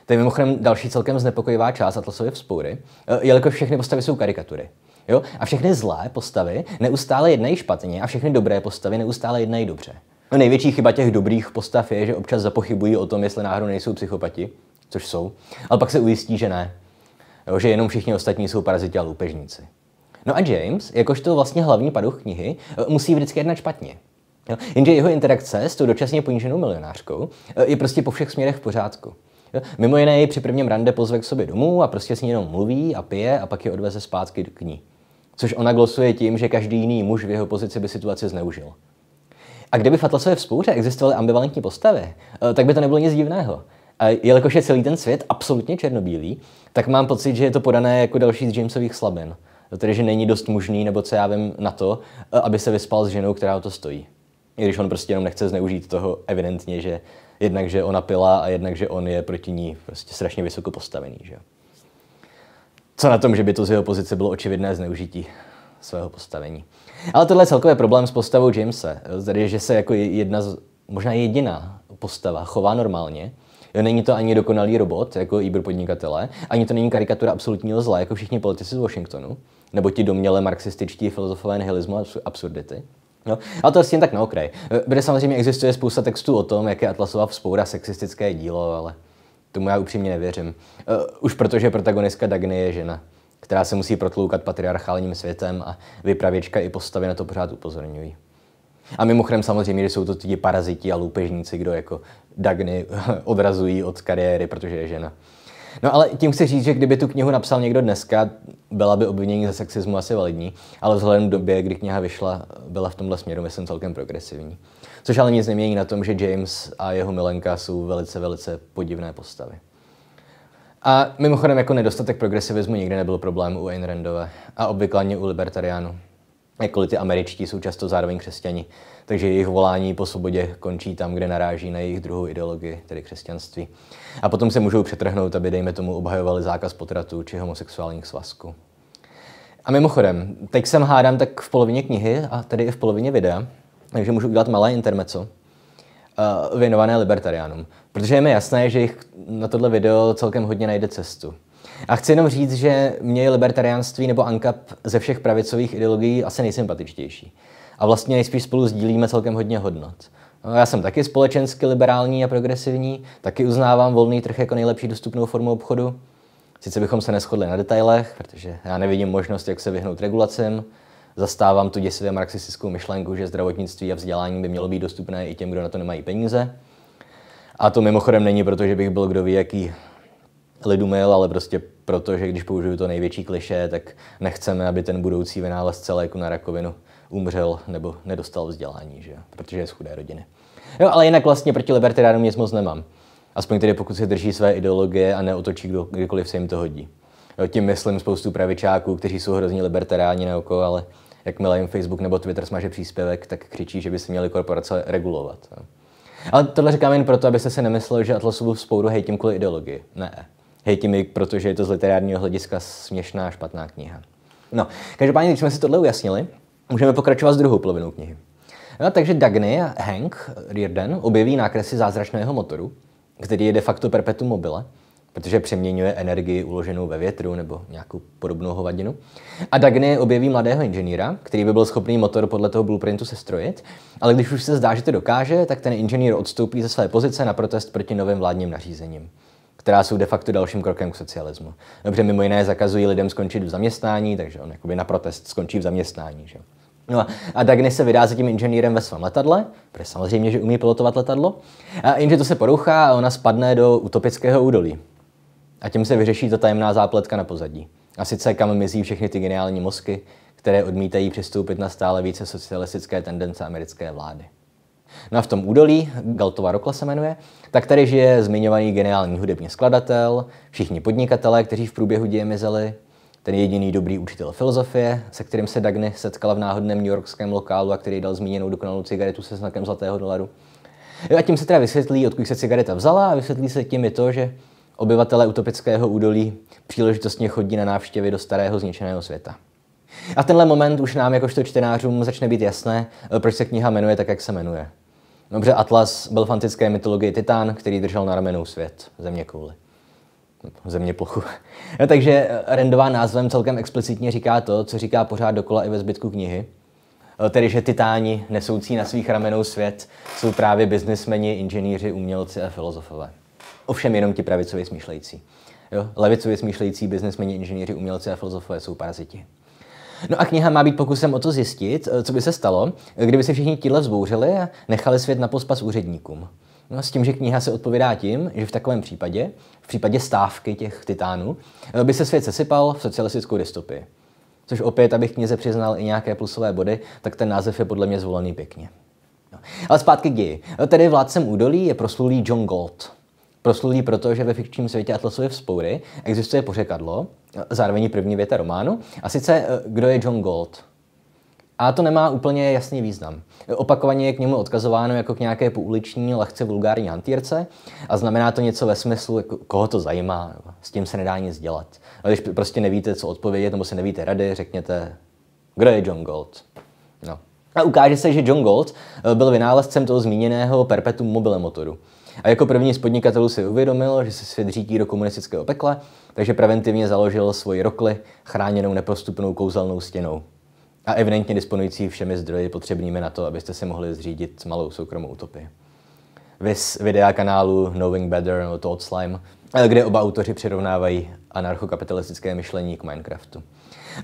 To je mimochodem další celkem znepokojivá část Atlasovy vzpoury, e, jelikož všechny postavy jsou karikatury. Jo? A všechny zlé postavy neustále jednají špatně a všechny dobré postavy neustále jednají dobře. No největší chyba těch dobrých postav je, že občas zapochybují o tom, jestli náhodou nejsou psychopati, což jsou, ale pak se ujistí, že ne. Jo, že jenom všichni ostatní jsou paraziti a loupežníci. No a James, jakožto vlastně hlavní paduch knihy, eh, musí vždycky jednat špatně. Jo? Jenže jeho interakce s tou dočasně poníženou milionářkou eh, je prostě po všech směrech v pořádku. Jo? Mimo jiné ji při prvním rande pozve k sobě domů a prostě s ní jenom mluví a pije a pak ji odveze zpátky k ní. Což ona glosuje tím, že každý jiný muž v jeho pozici by situaci zneužil. A kdyby v Atlasové vzpouře existovaly ambivalentní postavy, eh, tak by to nebylo nic divného. A jelikož je celý ten svět absolutně černobílý, tak mám pocit, že je to podané jako další z Jamesových slabin. No tedy že není dost mužný, nebo co já vím na to, eh, aby se vyspal s ženou, která o to stojí. I když on prostě jenom nechce zneužít toho evidentně, že jednak, že ona pila a jednak, že on je proti ní prostě strašně vysoko postavený. Že? Co na tom, že by to z jeho pozice bylo očividné zneužití svého postavení. Ale tohle je celkově problém s postavou Jamesa. Tedy, že se jako jedna, z, možná jediná postava chová normálně, Není to ani dokonalý robot, jako iber podnikatele, ani to není karikatura absolutního zla, jako všichni politici z Washingtonu nebo ti domněle marxističtí filozofové nihilismu absurdity. No, ale to je vlastně tak na okraj. Bude eh, samozřejmě existuje spousta textů o tom, jak je Atlasova vzpoura sexistické dílo, ale tomu já upřímně nevěřím. Eh, už protože protagonistka Dagny je žena, která se musí protloukat patriarchálním světem a vypravěčka i postavy na to pořád upozorňují. A mimochodem samozřejmě, že jsou to ti paraziti a loupežníci, kdo jako Dagny odrazují od kariéry, protože je žena. No ale tím chci říct, že kdyby tu knihu napsal někdo dneska, byla by obvinění za sexismu asi validní, ale vzhledem k době, kdy kniha vyšla, byla v tomhle směru, myslím, celkem progresivní. Což ale nic nemění na tom, že James a jeho milenka jsou velice, velice podivné postavy. A mimochodem jako nedostatek progresivismu nikdy nebyl problém u Ayn Randové a obvykle u libertariánů. Jakkoliv ty američtí jsou často zároveň křesťani, takže jejich volání po svobodě končí tam, kde naráží na jejich druhou ideologii, tedy křesťanství. A potom se můžou přetrhnout, aby, dejme tomu, obhajovali zákaz potratu či homosexuálních svazků. A mimochodem, teď jsem hádám tak v polovině knihy a tedy i v polovině videa, takže můžu udělat malé intermeco eh, věnované libertariánům. Protože je mi jasné, že jich na tohle video celkem hodně najde cestu. A chci jenom říct, že mě je libertariánství nebo ANCAP ze všech pravicových ideologií asi nejsympatičtější. A vlastně nejspíš spolu sdílíme celkem hodně hodnot. No, já jsem taky společensky liberální a progresivní, taky uznávám volný trh jako nejlepší dostupnou formu obchodu. Sice bychom se neschodli na detailech, protože já nevidím možnost, jak se vyhnout regulacím. Zastávám tu děsivě marxistickou myšlenku, že zdravotnictví a vzdělání by mělo být dostupné i těm, kdo na to nemají peníze. A to mimochodem není proto, že bych byl kdo ví jaký lidumil, ale prostě proto, že když použiju to největší kliše, tak nechceme, aby ten budoucí vynález celéku jako na rakovinu umřel nebo nedostal vzdělání, že? protože je z chudé rodiny. Jo, ale jinak vlastně proti libertariánům nic moc nemám. Aspoň tedy pokud se drží své ideologie a neotočí kdo, kdykoliv se jim to hodí. Jo, tím myslím spoustu pravičáků, kteří jsou hrozně libertariáni na oko, ale jakmile jim Facebook nebo Twitter smaže příspěvek, tak křičí, že by se měly korporace regulovat. Jo. Ale tohle říkám jen proto, abyste se nemysleli, že Atlasovu spouru hejtím kvůli ideologii. Ne. Hejtím ji, protože je to z literárního hlediska směšná špatná kniha. No, každopádně, když jsme si tohle ujasnili, Můžeme pokračovat s druhou polovinou knihy. No, takže Dagny a Hank Reardon objeví nákresy zázračného motoru, který je de facto perpetuum mobile, protože přeměňuje energii uloženou ve větru nebo nějakou podobnou hovadinu. A Dagny objeví mladého inženýra, který by byl schopný motor podle toho blueprintu sestrojit, ale když už se zdá, že to dokáže, tak ten inženýr odstoupí ze své pozice na protest proti novým vládním nařízením která jsou de facto dalším krokem k socialismu. Dobře, mimo jiné zakazují lidem skončit v zaměstnání, takže on jakoby na protest skončí v zaměstnání. Že? No a, Dagny se vydá za tím inženýrem ve svém letadle, protože samozřejmě, že umí pilotovat letadlo, a jenže to se porouchá a ona spadne do utopického údolí. A tím se vyřeší ta tajemná zápletka na pozadí. A sice kam mizí všechny ty geniální mozky, které odmítají přistoupit na stále více socialistické tendence americké vlády. No a v tom údolí, Galtova Rokla se jmenuje, tak tady žije zmiňovaný geniální hudební skladatel, všichni podnikatelé, kteří v průběhu děje mizeli, ten jediný dobrý učitel filozofie, se kterým se Dagny setkala v náhodném Yorkském lokálu a který dal zmíněnou dokonalou cigaretu se znakem zlatého dolaru. Jo a tím se teda vysvětlí, odkud se cigareta vzala a vysvětlí se tím i to, že obyvatelé utopického údolí příležitostně chodí na návštěvy do starého zničeného světa. A tenhle moment už nám jakožto čtenářům začne být jasné, eh, proč se kniha jmenuje tak, jak se jmenuje. Dobře, Atlas byl fantické mytologie titán, který držel na ramenou svět, země kouli země plochu. No, takže eh, Rendová názvem celkem explicitně říká to, co říká pořád dokola i ve zbytku knihy. Eh, tedy, že titáni, nesoucí na svých ramenou svět, jsou právě biznismeni, inženýři, umělci a filozofové. Ovšem jenom ti pravicově smýšlející. Jo? Levicově smýšlející biznismeni, inženýři, umělci a filozofové jsou paraziti. No a kniha má být pokusem o to zjistit, eh, co by se stalo, kdyby se všichni tíhle vzbouřili a nechali svět na pospas úředníkům. No s tím, že kniha se odpovídá tím, že v takovém případě, v případě stávky těch titánů, eh, by se svět sesypal v socialistickou dystopii. Což opět, abych knize přiznal i nějaké plusové body, tak ten název je podle mě zvolený pěkně. No. Ale zpátky k ději. Tedy vládcem údolí je proslulý John Gold. Proslulý proto, že ve fikčním světě Atlasovy vzpoury existuje pořekadlo, eh, zároveň první věta románu, a sice eh, kdo je John Gold – a to nemá úplně jasný význam. Opakovaně je k němu odkazováno jako k nějaké pouliční, lehce vulgární hantýrce a znamená to něco ve smyslu, jako, koho to zajímá, s tím se nedá nic dělat. A když prostě nevíte, co odpovědět, nebo si nevíte rady, řekněte, kdo je John Gold. No. A ukáže se, že John Gold eh, byl vynálezcem toho zmíněného perpetuum mobile motoru. A jako první z podnikatelů si uvědomil, že se svět řídí do komunistického pekla, takže preventivně založil svoji rokli chráněnou neprostupnou kouzelnou stěnou a evidentně disponující všemi zdroji potřebnými na to, abyste si mohli zřídit malou soukromou utopii. Vys videa kanálu Knowing Better nebo Todd Slime, eh, kde oba autoři přirovnávají anarchokapitalistické myšlení k Minecraftu.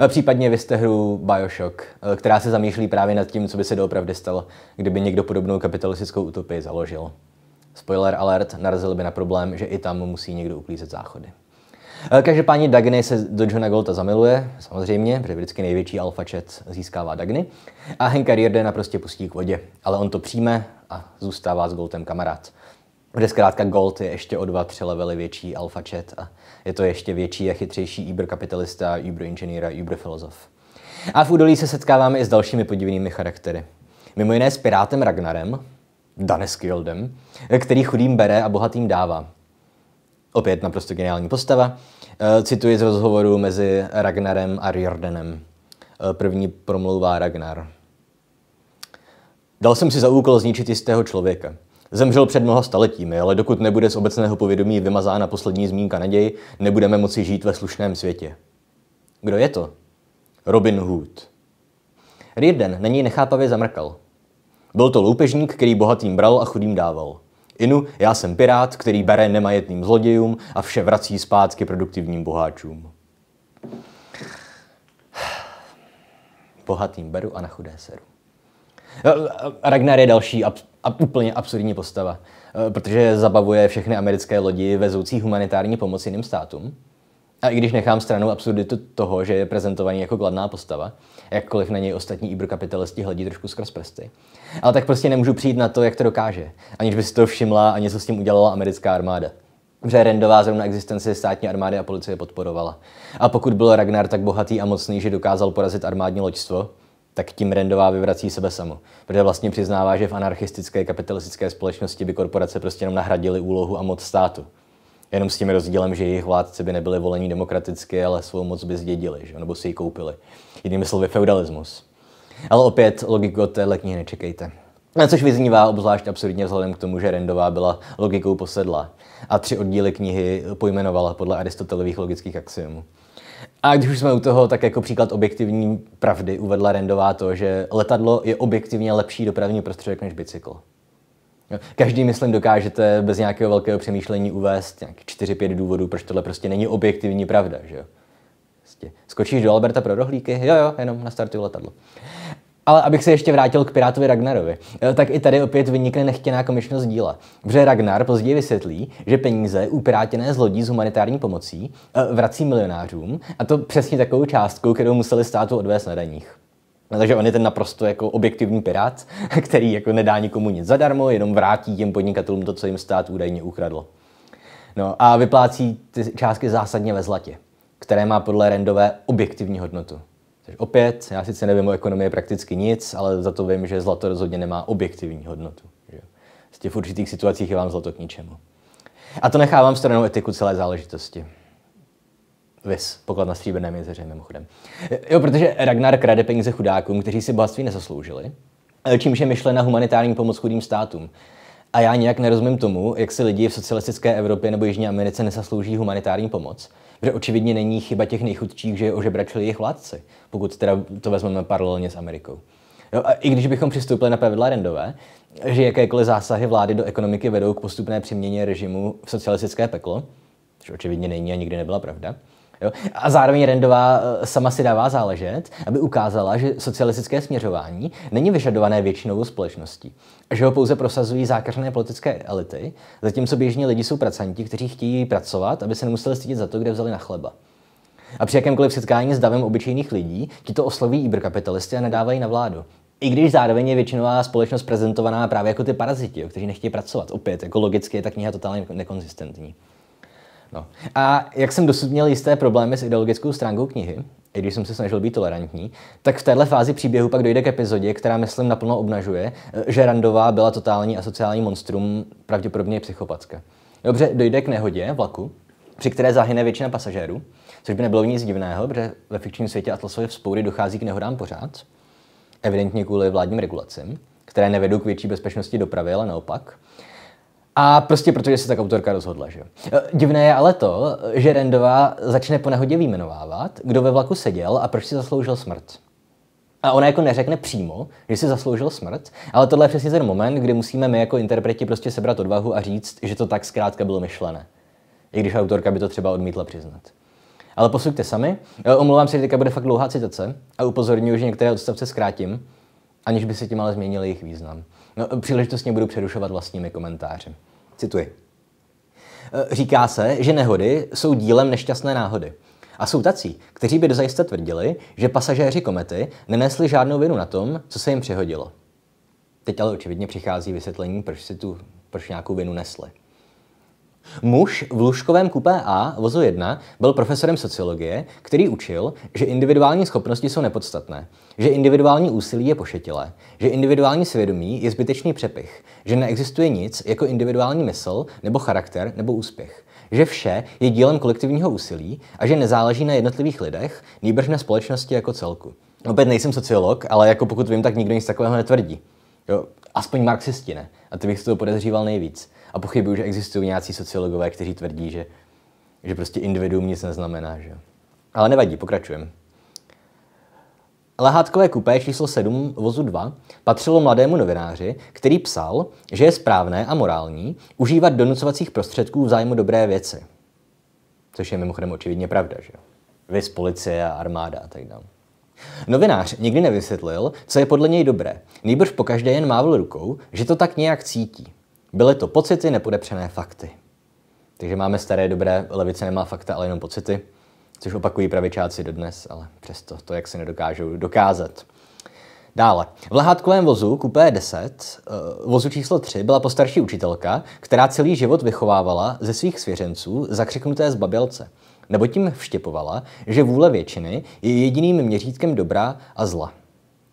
Eh, případně vy jste hru Bioshock, eh, která se zamýšlí právě nad tím, co by se doopravdy stalo, kdyby někdo podobnou kapitalistickou utopii založil. Spoiler alert, narazil by na problém, že i tam musí někdo uklízet záchody. Eh, každopádně Dagny se do Johna Golta zamiluje, samozřejmě, protože vždycky největší alfačet získává Dagny. A Henka Rierdena prostě pustí k vodě, ale on to přijme a zůstává s Goltem kamarád. Kde zkrátka Gold je ještě o dva, tři levely větší alfačet a je to ještě větší a chytřejší Uber kapitalista, Uber inženýra, Uber filozof. A v údolí se setkáváme i s dalšími podivnými charaktery. Mimo jiné s Pirátem Ragnarem, Daneskildem, který chudým bere a bohatým dává. Opět naprosto geniální postava. Eh, cituji z rozhovoru mezi Ragnarem a Riordanem. Eh, první promlouvá Ragnar. Dal jsem si za úkol zničit jistého člověka. Zemřel před mnoha staletími, ale dokud nebude z obecného povědomí vymazána poslední zmínka naději, nebudeme moci žít ve slušném světě. Kdo je to? Robin Hood. Rirden na něj nechápavě zamrkal. Byl to loupežník, který bohatým bral a chudým dával. Inu, já jsem pirát, který bere nemajetným zlodějům a vše vrací zpátky produktivním boháčům. Bohatým beru a na chudé seru. Eh, eh, Ragnar je další a ab, úplně absurdní postava, eh, protože zabavuje všechny americké lodi vezoucí humanitární pomoc jiným státům. A i když nechám stranou absurditu toho, že je prezentovaný jako kladná postava, jakkoliv na něj ostatní kapitalisti hledí trošku skrz prsty. Ale tak prostě nemůžu přijít na to, jak to dokáže, aniž by si to všimla a něco s tím udělala americká armáda. Že Rendová zrovna existenci státní armády a policie podporovala. A pokud byl Ragnar tak bohatý a mocný, že dokázal porazit armádní loďstvo, tak tím Rendová vyvrací sebe samu. Protože vlastně přiznává, že v anarchistické kapitalistické společnosti by korporace prostě jenom nahradily úlohu a moc státu. Jenom s tím rozdílem, že jejich vládci by nebyli volení demokraticky, ale svou moc by zdědili, že? nebo si ji koupili. Jinými slovy feudalismus. Ale opět logiku od téhle knihy nečekejte. Což vyznívá obzvlášť absurdně vzhledem k tomu, že Rendová byla logikou posedla a tři oddíly knihy pojmenovala podle Aristotelových logických axiomů. A když už jsme u toho, tak jako příklad objektivní pravdy uvedla Rendová to, že letadlo je objektivně lepší dopravní prostředek než bicykl. Každý, myslím, dokážete bez nějakého velkého přemýšlení uvést nějak 4-5 důvodů, proč tohle prostě není objektivní pravda, že jo? Prostě. Skočíš do Alberta pro rohlíky? Jo, jo, jenom na startu letadlo. Ale abych se ještě vrátil k Pirátovi Ragnarovi, eh, tak i tady opět vynikne nechtěná komičnost díla. Vře Ragnar později vysvětlí, že peníze uprátěné z lodí s humanitární pomocí eh, vrací milionářům, a to přesně takovou částkou, kterou museli státu odvést na daních. No, takže on je ten naprosto jako objektivní pirát, který jako nedá nikomu nic zadarmo, jenom vrátí těm podnikatelům to, co jim stát údajně ukradl. No a vyplácí ty částky zásadně ve zlatě, které má podle rendové objektivní hodnotu. Takže opět, já sice nevím o ekonomii prakticky nic, ale za to vím, že zlato rozhodně nemá objektivní hodnotu. Že? Prostě v určitých situacích je vám zlato k ničemu. A to nechávám stranou etiku celé záležitosti. Vys, poklad na stříbrném jezeře, mimochodem. Jo, protože Ragnar krade peníze chudákům, kteří si bohatství nezasloužili, eh, čímž je myšlena humanitární pomoc chudým státům. A já nějak nerozumím tomu, jak si lidi v socialistické Evropě nebo Jižní Americe nezaslouží humanitární pomoc, protože očividně není chyba těch nejchudších, že je ožebračili jejich vládci, pokud teda to vezmeme paralelně s Amerikou. No a i když bychom přistoupili na pravidla Rendové, že jakékoliv zásahy vlády do ekonomiky vedou k postupné přeměně režimu v socialistické peklo, což očividně není a nikdy nebyla pravda, Jo? A zároveň Rendová eh, sama si dává záležet, aby ukázala, že socialistické směřování není vyžadované většinovou společností. Že ho pouze prosazují zákařné politické elity, zatímco běžní lidi jsou pracanti, kteří chtějí pracovat, aby se nemuseli stydět za to, kde vzali na chleba. A při jakémkoliv setkání s davem obyčejných lidí, ti to osloví iberkapitalisty a nedávají na vládu. I když zároveň je většinová společnost prezentovaná právě jako ty paraziti, jo, kteří nechtějí pracovat. Opět, jako je ta kniha totálně nekonzistentní. No. A jak jsem dosud měl jisté problémy s ideologickou stránkou knihy, i když jsem se snažil být tolerantní, tak v téhle fázi příběhu pak dojde k epizodě, která myslím naplno obnažuje, že Randová byla totální a sociální monstrum, pravděpodobně psychopatka. Dobře, dojde k nehodě vlaku, při které zahyne většina pasažérů, což by nebylo nic divného, protože ve fikčním světě Atlasové vzpoury dochází k nehodám pořád, evidentně kvůli vládním regulacím, které nevedou k větší bezpečnosti dopravy, ale naopak. A prostě protože se tak autorka rozhodla, že e, Divné je ale to, že Rendová začne po nehodě vyjmenovávat, kdo ve vlaku seděl a proč si zasloužil smrt. A ona jako neřekne přímo, že si zasloužil smrt, ale tohle je přesně ten moment, kdy musíme my jako interpreti prostě sebrat odvahu a říct, že to tak zkrátka bylo myšlené. I když autorka by to třeba odmítla přiznat. Ale posuďte sami. E, omlouvám se, že teďka bude fakt dlouhá citace a upozorňuji, že některé odstavce zkrátím, aniž by se tím ale změnil jejich význam. No, příležitostně budu přerušovat vlastními komentáři. Cituji. E, říká se, že nehody jsou dílem nešťastné náhody. A jsou tací, kteří by dozajisté tvrdili, že pasažéři komety nenesli žádnou vinu na tom, co se jim přihodilo. Teď ale očividně přichází vysvětlení, proč si tu, proč nějakou vinu nesli. Muž v lůžkovém kupé A vozu 1 byl profesorem sociologie, který učil, že individuální schopnosti jsou nepodstatné, že individuální úsilí je pošetilé, že individuální svědomí je zbytečný přepich, že neexistuje nic jako individuální mysl nebo charakter nebo úspěch, že vše je dílem kolektivního úsilí a že nezáleží na jednotlivých lidech, nýbrž na společnosti jako celku. Opět nejsem sociolog, ale jako pokud vím, tak nikdo nic takového netvrdí. Jo, aspoň marxisti ne. A ty bych z to podezříval nejvíc. A pochybuju, že existují nějací sociologové, kteří tvrdí, že, že prostě individuum nic neznamená. Že? Ale nevadí, pokračujeme. Lehátkové kupé číslo 7 vozu 2 patřilo mladému novináři, který psal, že je správné a morální užívat donucovacích prostředků v zájmu dobré věci. Což je mimochodem očividně pravda, že Vys policie a armáda a tak dále. Novinář nikdy nevysvětlil, co je podle něj dobré. Nejbrž pokaždé jen mávl rukou, že to tak nějak cítí. Byly to pocity, nepodepřené fakty. Takže máme staré dobré, levice nemá fakta, ale jenom pocity, což opakují pravičáci dodnes, ale přesto to, jak se nedokážou dokázat. Dále. V lehátkovém vozu kupé 10, eh, vozu číslo 3, byla postarší učitelka, která celý život vychovávala ze svých svěřenců zakřiknuté zbabělce. Nebo tím vštěpovala, že vůle většiny je jediným měřítkem dobra a zla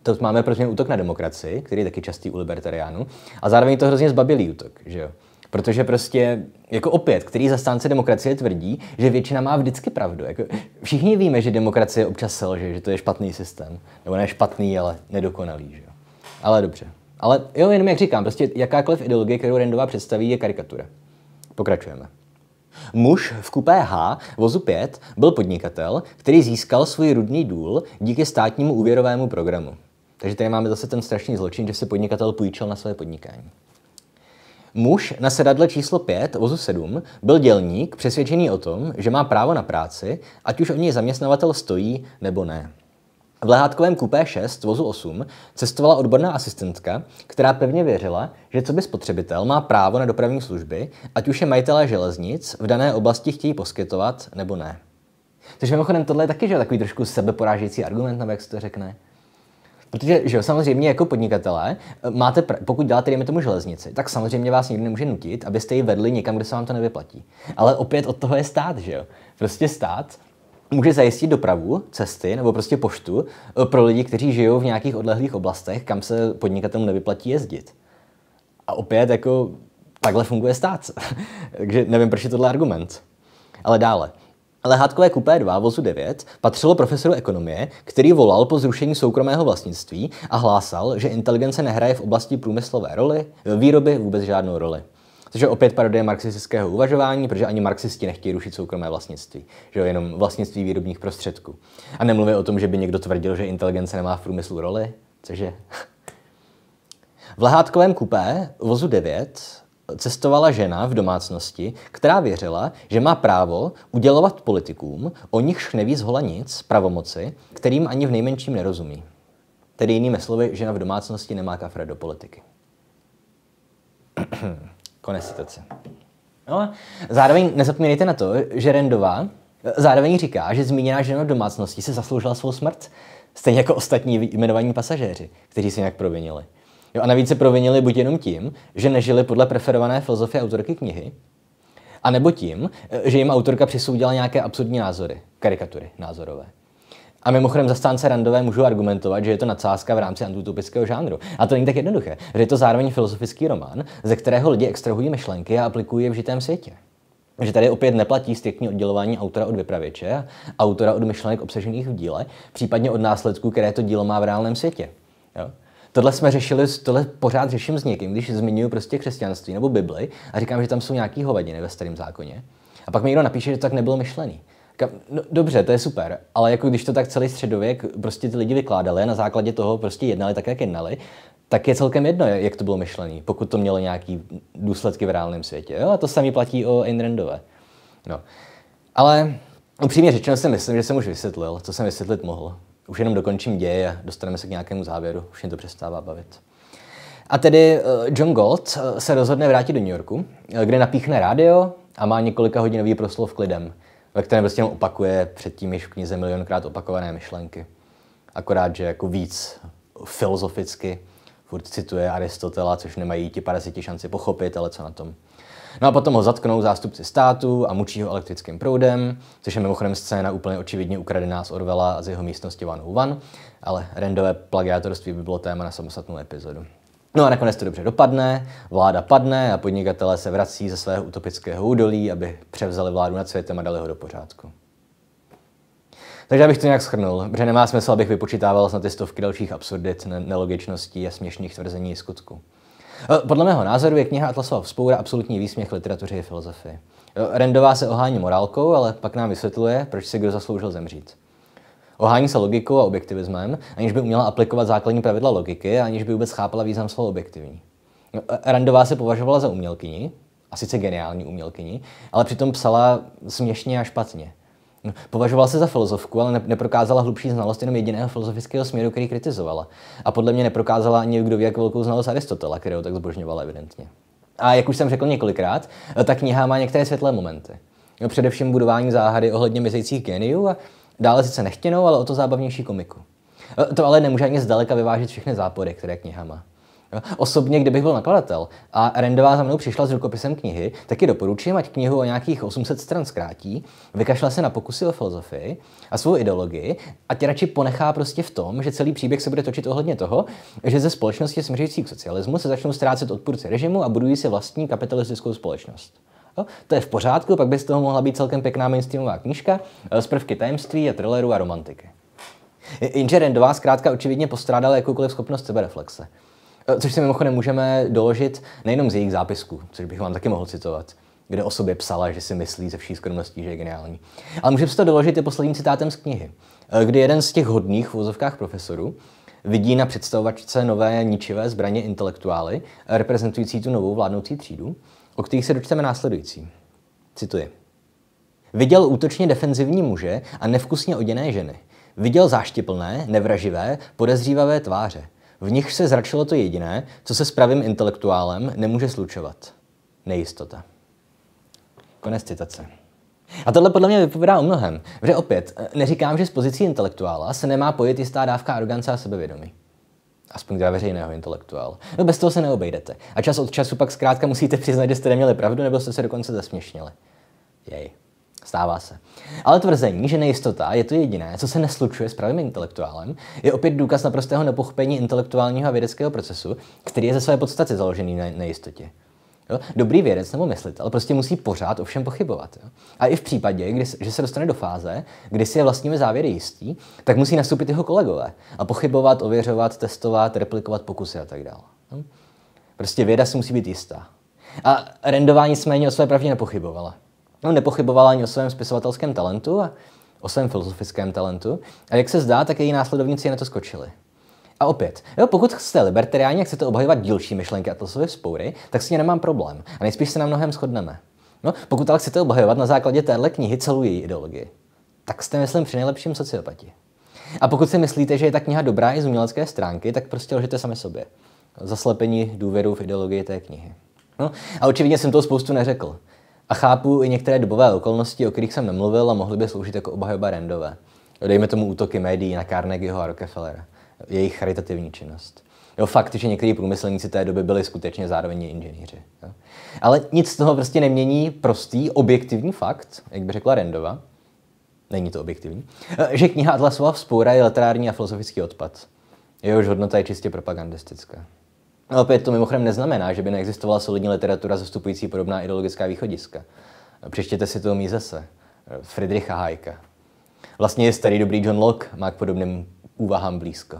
to máme pro útok na demokracii, který je taky častý u libertariánů, a zároveň to hrozně zbabilý útok, že jo? Protože prostě, jako opět, který zastánce demokracie tvrdí, že většina má vždycky pravdu. Jako, všichni víme, že demokracie občas selže, že to je špatný systém. Nebo ne špatný, ale nedokonalý. Že? Ale dobře. Ale jo, jenom jak říkám, prostě jakákoliv ideologie, kterou Rendová představí, je karikatura. Pokračujeme. Muž v kupé H vozu 5 byl podnikatel, který získal svůj rudný důl díky státnímu úvěrovému programu. Takže tady máme zase ten strašný zločin, že si podnikatel půjčil na své podnikání. Muž na sedadle číslo 5, vozu 7, byl dělník přesvědčený o tom, že má právo na práci, ať už o něj zaměstnavatel stojí nebo ne. V lehátkovém kupé 6 vozu 8 cestovala odborná asistentka, která pevně věřila, že co by spotřebitel má právo na dopravní služby, ať už je majitelé železnic v dané oblasti chtějí poskytovat nebo ne. Takže mimochodem tohle je taky že, takový trošku sebeporážející argument, nebo jak se to řekne. Protože, že jo, samozřejmě jako podnikatelé, eh, máte, pr- pokud děláte, dejme tomu, železnici, tak samozřejmě vás nikdo nemůže nutit, abyste ji vedli někam, kde se vám to nevyplatí. Ale opět od toho je stát, že jo. Prostě stát může zajistit dopravu, cesty nebo prostě poštu eh, pro lidi, kteří žijou v nějakých odlehlých oblastech, kam se podnikatelům nevyplatí jezdit. A opět jako takhle funguje stát. Takže nevím, proč je tohle argument. Ale dále. Lehátkové kupé 2 vozu 9 patřilo profesoru ekonomie, který volal po zrušení soukromého vlastnictví a hlásal, že inteligence nehraje v oblasti průmyslové roli, výroby vůbec žádnou roli. Což je opět parodie marxistického uvažování, protože ani marxisti nechtějí rušit soukromé vlastnictví, že jo, jenom vlastnictví výrobních prostředků. A nemluvě o tom, že by někdo tvrdil, že inteligence nemá v průmyslu roli, což je... V lehátkovém kupé vozu 9 cestovala žena v domácnosti, která věřila, že má právo udělovat politikům, o nichž neví zhola nic, pravomoci, kterým ani v nejmenším nerozumí. Tedy jinými slovy, žena v domácnosti nemá kafra do politiky. Konec citace. No, zároveň nezapomínejte na to, že Rendová eh, zároveň říká, že zmíněná žena v domácnosti se zasloužila svou smrt, stejně jako ostatní jmenovaní pasažéři, kteří se nějak provinili. Jo, a navíc se provinili buď jenom tím, že nežili podle preferované filozofie autorky knihy, anebo tím, že jim autorka přisoudila nějaké absurdní názory, karikatury názorové. A mimochodem zastánce randové můžu argumentovat, že je to nadsázka v rámci antutopického žánru. A to není tak jednoduché, že je to zároveň filozofický román, ze kterého lidi extrahují myšlenky a aplikují je v žitém světě. Že tady opět neplatí striktní oddělování autora od vypravěče, autora od myšlenek obsažených v díle, případně od následků, které to dílo má v reálném světě. Jo? Tohle jsme řešili, tohle pořád řeším s někým, když zmiňuji prostě křesťanství nebo Bibli a říkám, že tam jsou nějaký hovadiny ve starém zákoně. A pak mi někdo napíše, že to tak nebylo myšlený. No, dobře, to je super, ale jako když to tak celý středověk prostě ty lidi vykládali a na základě toho prostě jednali tak, jak jednali, tak je celkem jedno, jak to bylo myšlené, pokud to mělo nějaký důsledky v reálném světě. Jo? A to samý platí o Ayn Randové. No. Ale upřímně řečeno si myslím, že jsem už vysvětlil, co jsem vysvětlit mohl už jenom dokončím děje a dostaneme se k nějakému závěru, už mě to přestává bavit. A tedy eh, John Gold eh, se rozhodne vrátit do New Yorku, eh, kde napíchne rádio a má několika hodinový proslov k lidem, ve kterém prostě opakuje předtím již v knize milionkrát opakované myšlenky. Akorát, že jako víc filozoficky furt cituje Aristotela, což nemají ti paraziti šanci pochopit, ale co na tom. No a potom ho zatknou zástupci státu a mučí ho elektrickým proudem, což je mimochodem scéna úplně očividně ukradená z Orvela a z jeho místnosti One One, ale rendové plagiátorství by bylo téma na samostatnou epizodu. No a nakonec to dobře dopadne, vláda padne a podnikatelé se vrací ze svého utopického údolí, aby převzali vládu nad světem a dali ho do pořádku. Takže abych to nějak schrnul, protože nemá smysl, abych vypočítával snad ty stovky dalších absurdit, nelogičností a směšných tvrzení skutku. Eh, podle mého názoru je kniha Atlasova vzpoura absolutní výsměch literatuře i filozofii. Eh, Rendová se ohání morálkou, ale pak nám vysvětluje, proč si kdo zasloužil zemřít. Ohání se logikou a objektivismem, aniž by uměla aplikovat základní pravidla logiky a aniž by vůbec chápala význam slova objektivní. Eh, Randová se považovala za umělkyni, a sice geniální umělkyni, ale přitom psala směšně a špatně. Považovala se za filozofku, ale neprokázala hlubší znalost jenom jediného filozofického směru, který kritizovala. A podle mě neprokázala ani kdo ví, jak velkou znalost Aristotela, kterého tak zbožňovala evidentně. A jak už jsem řekl několikrát, ta kniha má některé světlé momenty. No, především budování záhady ohledně mizejících geniů a dále sice nechtěnou, ale o to zábavnější komiku. E, to ale nemůže ani zdaleka vyvážit všechny zápory, které kniha má. Jo? Osobně, kdybych byl nakladatel a Rendová za mnou přišla s rukopisem knihy, tak ji doporučím, ať knihu o nějakých 800 stran zkrátí, vykašla se na pokusy o filozofii a svou ideologii a tě radši ponechá prostě v tom, že celý příběh se bude točit ohledně toho, že ze společnosti směřující k socialismu se začnou ztrácet odpůrci režimu a budují si vlastní kapitalistickou společnost. Jo? To je v pořádku, pak by z toho mohla být celkem pěkná mainstreamová knížka z eh, prvky tajemství a thrilleru a romantiky. Jenže Rendová zkrátka očividně postrádala jakoukoliv schopnost sebereflexe. Eh, což si mimochodem můžeme doložit nejenom z jejich zápisků, což bych vám taky mohl citovat, kde o sobě psala, že si myslí ze vší skromností, že je geniální. Ale můžeme si to doložit i posledním citátem z knihy, eh, kdy jeden z těch hodných v úzovkách profesorů vidí na představovačce nové ničivé zbraně intelektuály, eh, reprezentující tu novou vládnoucí třídu, o kterých se dočteme následující. Cituji. Viděl útočně defenzivní muže a nevkusně oděné ženy. Viděl záštiplné, nevraživé, podezřívavé tváře. V nich se zračilo to jediné, co se s pravým intelektuálem nemůže slučovat. Nejistota. Konec citace. A tohle podle mě vypovídá o mnohem. Vře opět, eh, neříkám, že z pozicí intelektuála se nemá pojet jistá dávka arogance a sebevědomí. Aspoň teda veřejného intelektuál. No bez toho se neobejdete. A čas od času pak zkrátka musíte přiznat, že jste neměli pravdu, nebo jste se dokonce zasměšnili. Jej. Stává se. Ale tvrzení, že nejistota je to jediné, co se neslučuje s pravým intelektuálem, je opět důkaz naprostého nepochopení intelektuálního a vědeckého procesu, který je ze své podstaty založený na nejistotě. Jo? Dobrý vědec nebo myslitel prostě musí pořád ovšem pochybovat. Jo? A i v případě, kdy, že se dostane do fáze, kdy si je vlastními závěry jistý, tak musí nastoupit jeho kolegové a pochybovat, ověřovat, testovat, replikovat pokusy a tak dále. Prostě věda si musí být jistá. A rendová nicméně o své pravdě nepochybovala. No, nepochyboval ani o svém spisovatelském talentu a o svém filozofickém talentu. A jak se zdá, tak její následovníci na to skočili. A opět, jo, pokud jste libertariáni a chcete obhajovat dílčí myšlenky a své spoury, tak s tím nemám problém. A nejspíš se na mnohem shodneme. No, pokud ale chcete obhajovat na základě téhle knihy celou její ideologii, tak jste, myslím, při nejlepším sociopati. A pokud si myslíte, že je ta kniha dobrá i z umělecké stránky, tak prostě lžete sami sobě. Zaslepení důvěru v ideologii té knihy. No, a očividně jsem to spoustu neřekl. A chápu i některé dobové okolnosti, o kterých jsem nemluvil a mohly by sloužit jako obhajoba Rendové. Dejme tomu útoky médií na Carnegieho a Rockefeller. jejich charitativní činnost. Jo, fakt, že někteří průmyslníci té doby byli skutečně zároveň inženýři. Jo. Ale nic z toho prostě nemění prostý, objektivní fakt, jak by řekla Rendova, není to objektivní, že kniha Atlasova vzpoura je literární a filozofický odpad. Jehož hodnota je čistě propagandistická. Opět to mimochodem neznamená, že by neexistovala solidní literatura zastupující podobná ideologická východiska. Přečtěte si to Mízese, eh, Friedricha Hayeka. Vlastně je starý dobrý John Locke, má k podobným úvahám blízko.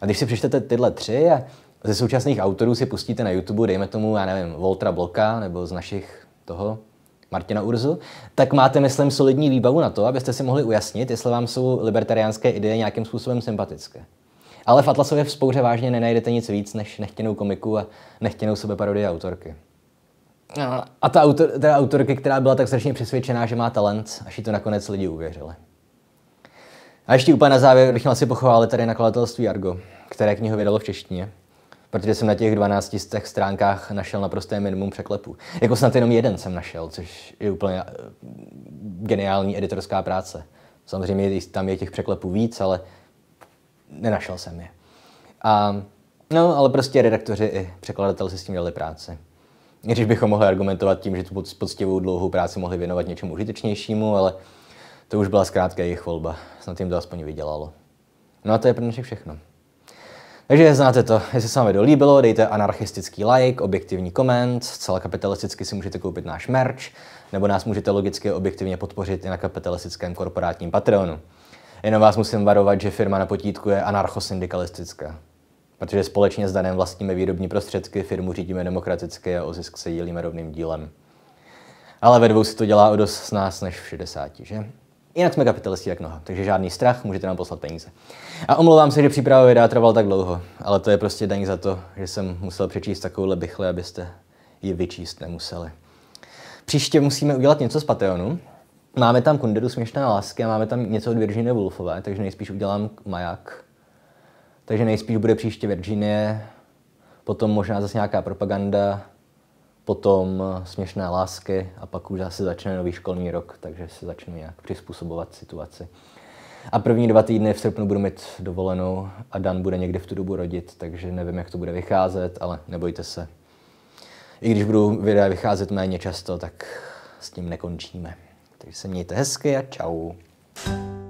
A když si přečtete tyhle tři a ze současných autorů si pustíte na YouTube, dejme tomu, já nevím, Voltra Bloka nebo z našich toho Martina Urzu, tak máte, myslím, solidní výbavu na to, abyste si mohli ujasnit, jestli vám jsou libertariánské ideje nějakým způsobem sympatické. Ale v Atlasově vzpouře vážně nenajdete nic víc než nechtěnou komiku a nechtěnou sebeparodii autorky. A ta, autor, ta autorky, která byla tak strašně přesvědčená, že má talent, až jí to nakonec lidi uvěřili. A ještě úplně na závěr bych měl si pochválit tady nakladatelství Argo, které knihu vydalo v češtině. Protože jsem na těch 12 těch stránkách našel naprosté minimum překlepů. Jako snad jenom jeden jsem našel, což je úplně eh, geniální editorská práce. Samozřejmě tam je těch překlepů víc, ale nenašel jsem je. A, no, ale prostě redaktoři i překladatel si s tím dali práci. Když bychom mohli argumentovat tím, že tu poctivou dlouhou práci mohli věnovat něčemu užitečnějšímu, ale to už byla zkrátka jejich volba. Snad jim to aspoň vydělalo. No a to je pro dnešek všechno. Takže znáte to, jestli se vám video líbilo, dejte anarchistický like, objektivní koment, celá kapitalisticky si můžete koupit náš merch, nebo nás můžete logicky objektivně podpořit i na kapitalistickém korporátním Patreonu. Jenom vás musím varovat, že firma na potítku je anarchosyndikalistická. Protože společně s Danem vlastníme výrobní prostředky, firmu řídíme demokraticky a o zisk se dělíme rovným dílem. Ale ve dvou si to dělá o dost s nás než v 60, že? Jinak jsme kapitalisti jak noha, takže žádný strach, můžete nám poslat peníze. A omlouvám se, že příprava videa trval tak dlouho, ale to je prostě daň za to, že jsem musel přečíst takovouhle bychle, abyste ji vyčíst nemuseli. Příště musíme udělat něco z Patreonu, Máme tam Kunderu směšné lásky a máme tam něco od Virginie Woolfové, takže nejspíš udělám maják. Takže nejspíš bude příště Virginie, potom možná zase nějaká propaganda, potom eh, směšné lásky a pak už zase začne nový školní rok, takže se začnu nějak přizpůsobovat situaci. A první dva týdny v srpnu budu mít dovolenou a Dan bude někdy v tu dobu rodit, takže nevím, jak to bude vycházet, ale nebojte se. I když budu videa vycházet méně často, tak s tím nekončíme. Takže se mějte hezky a čau. thank you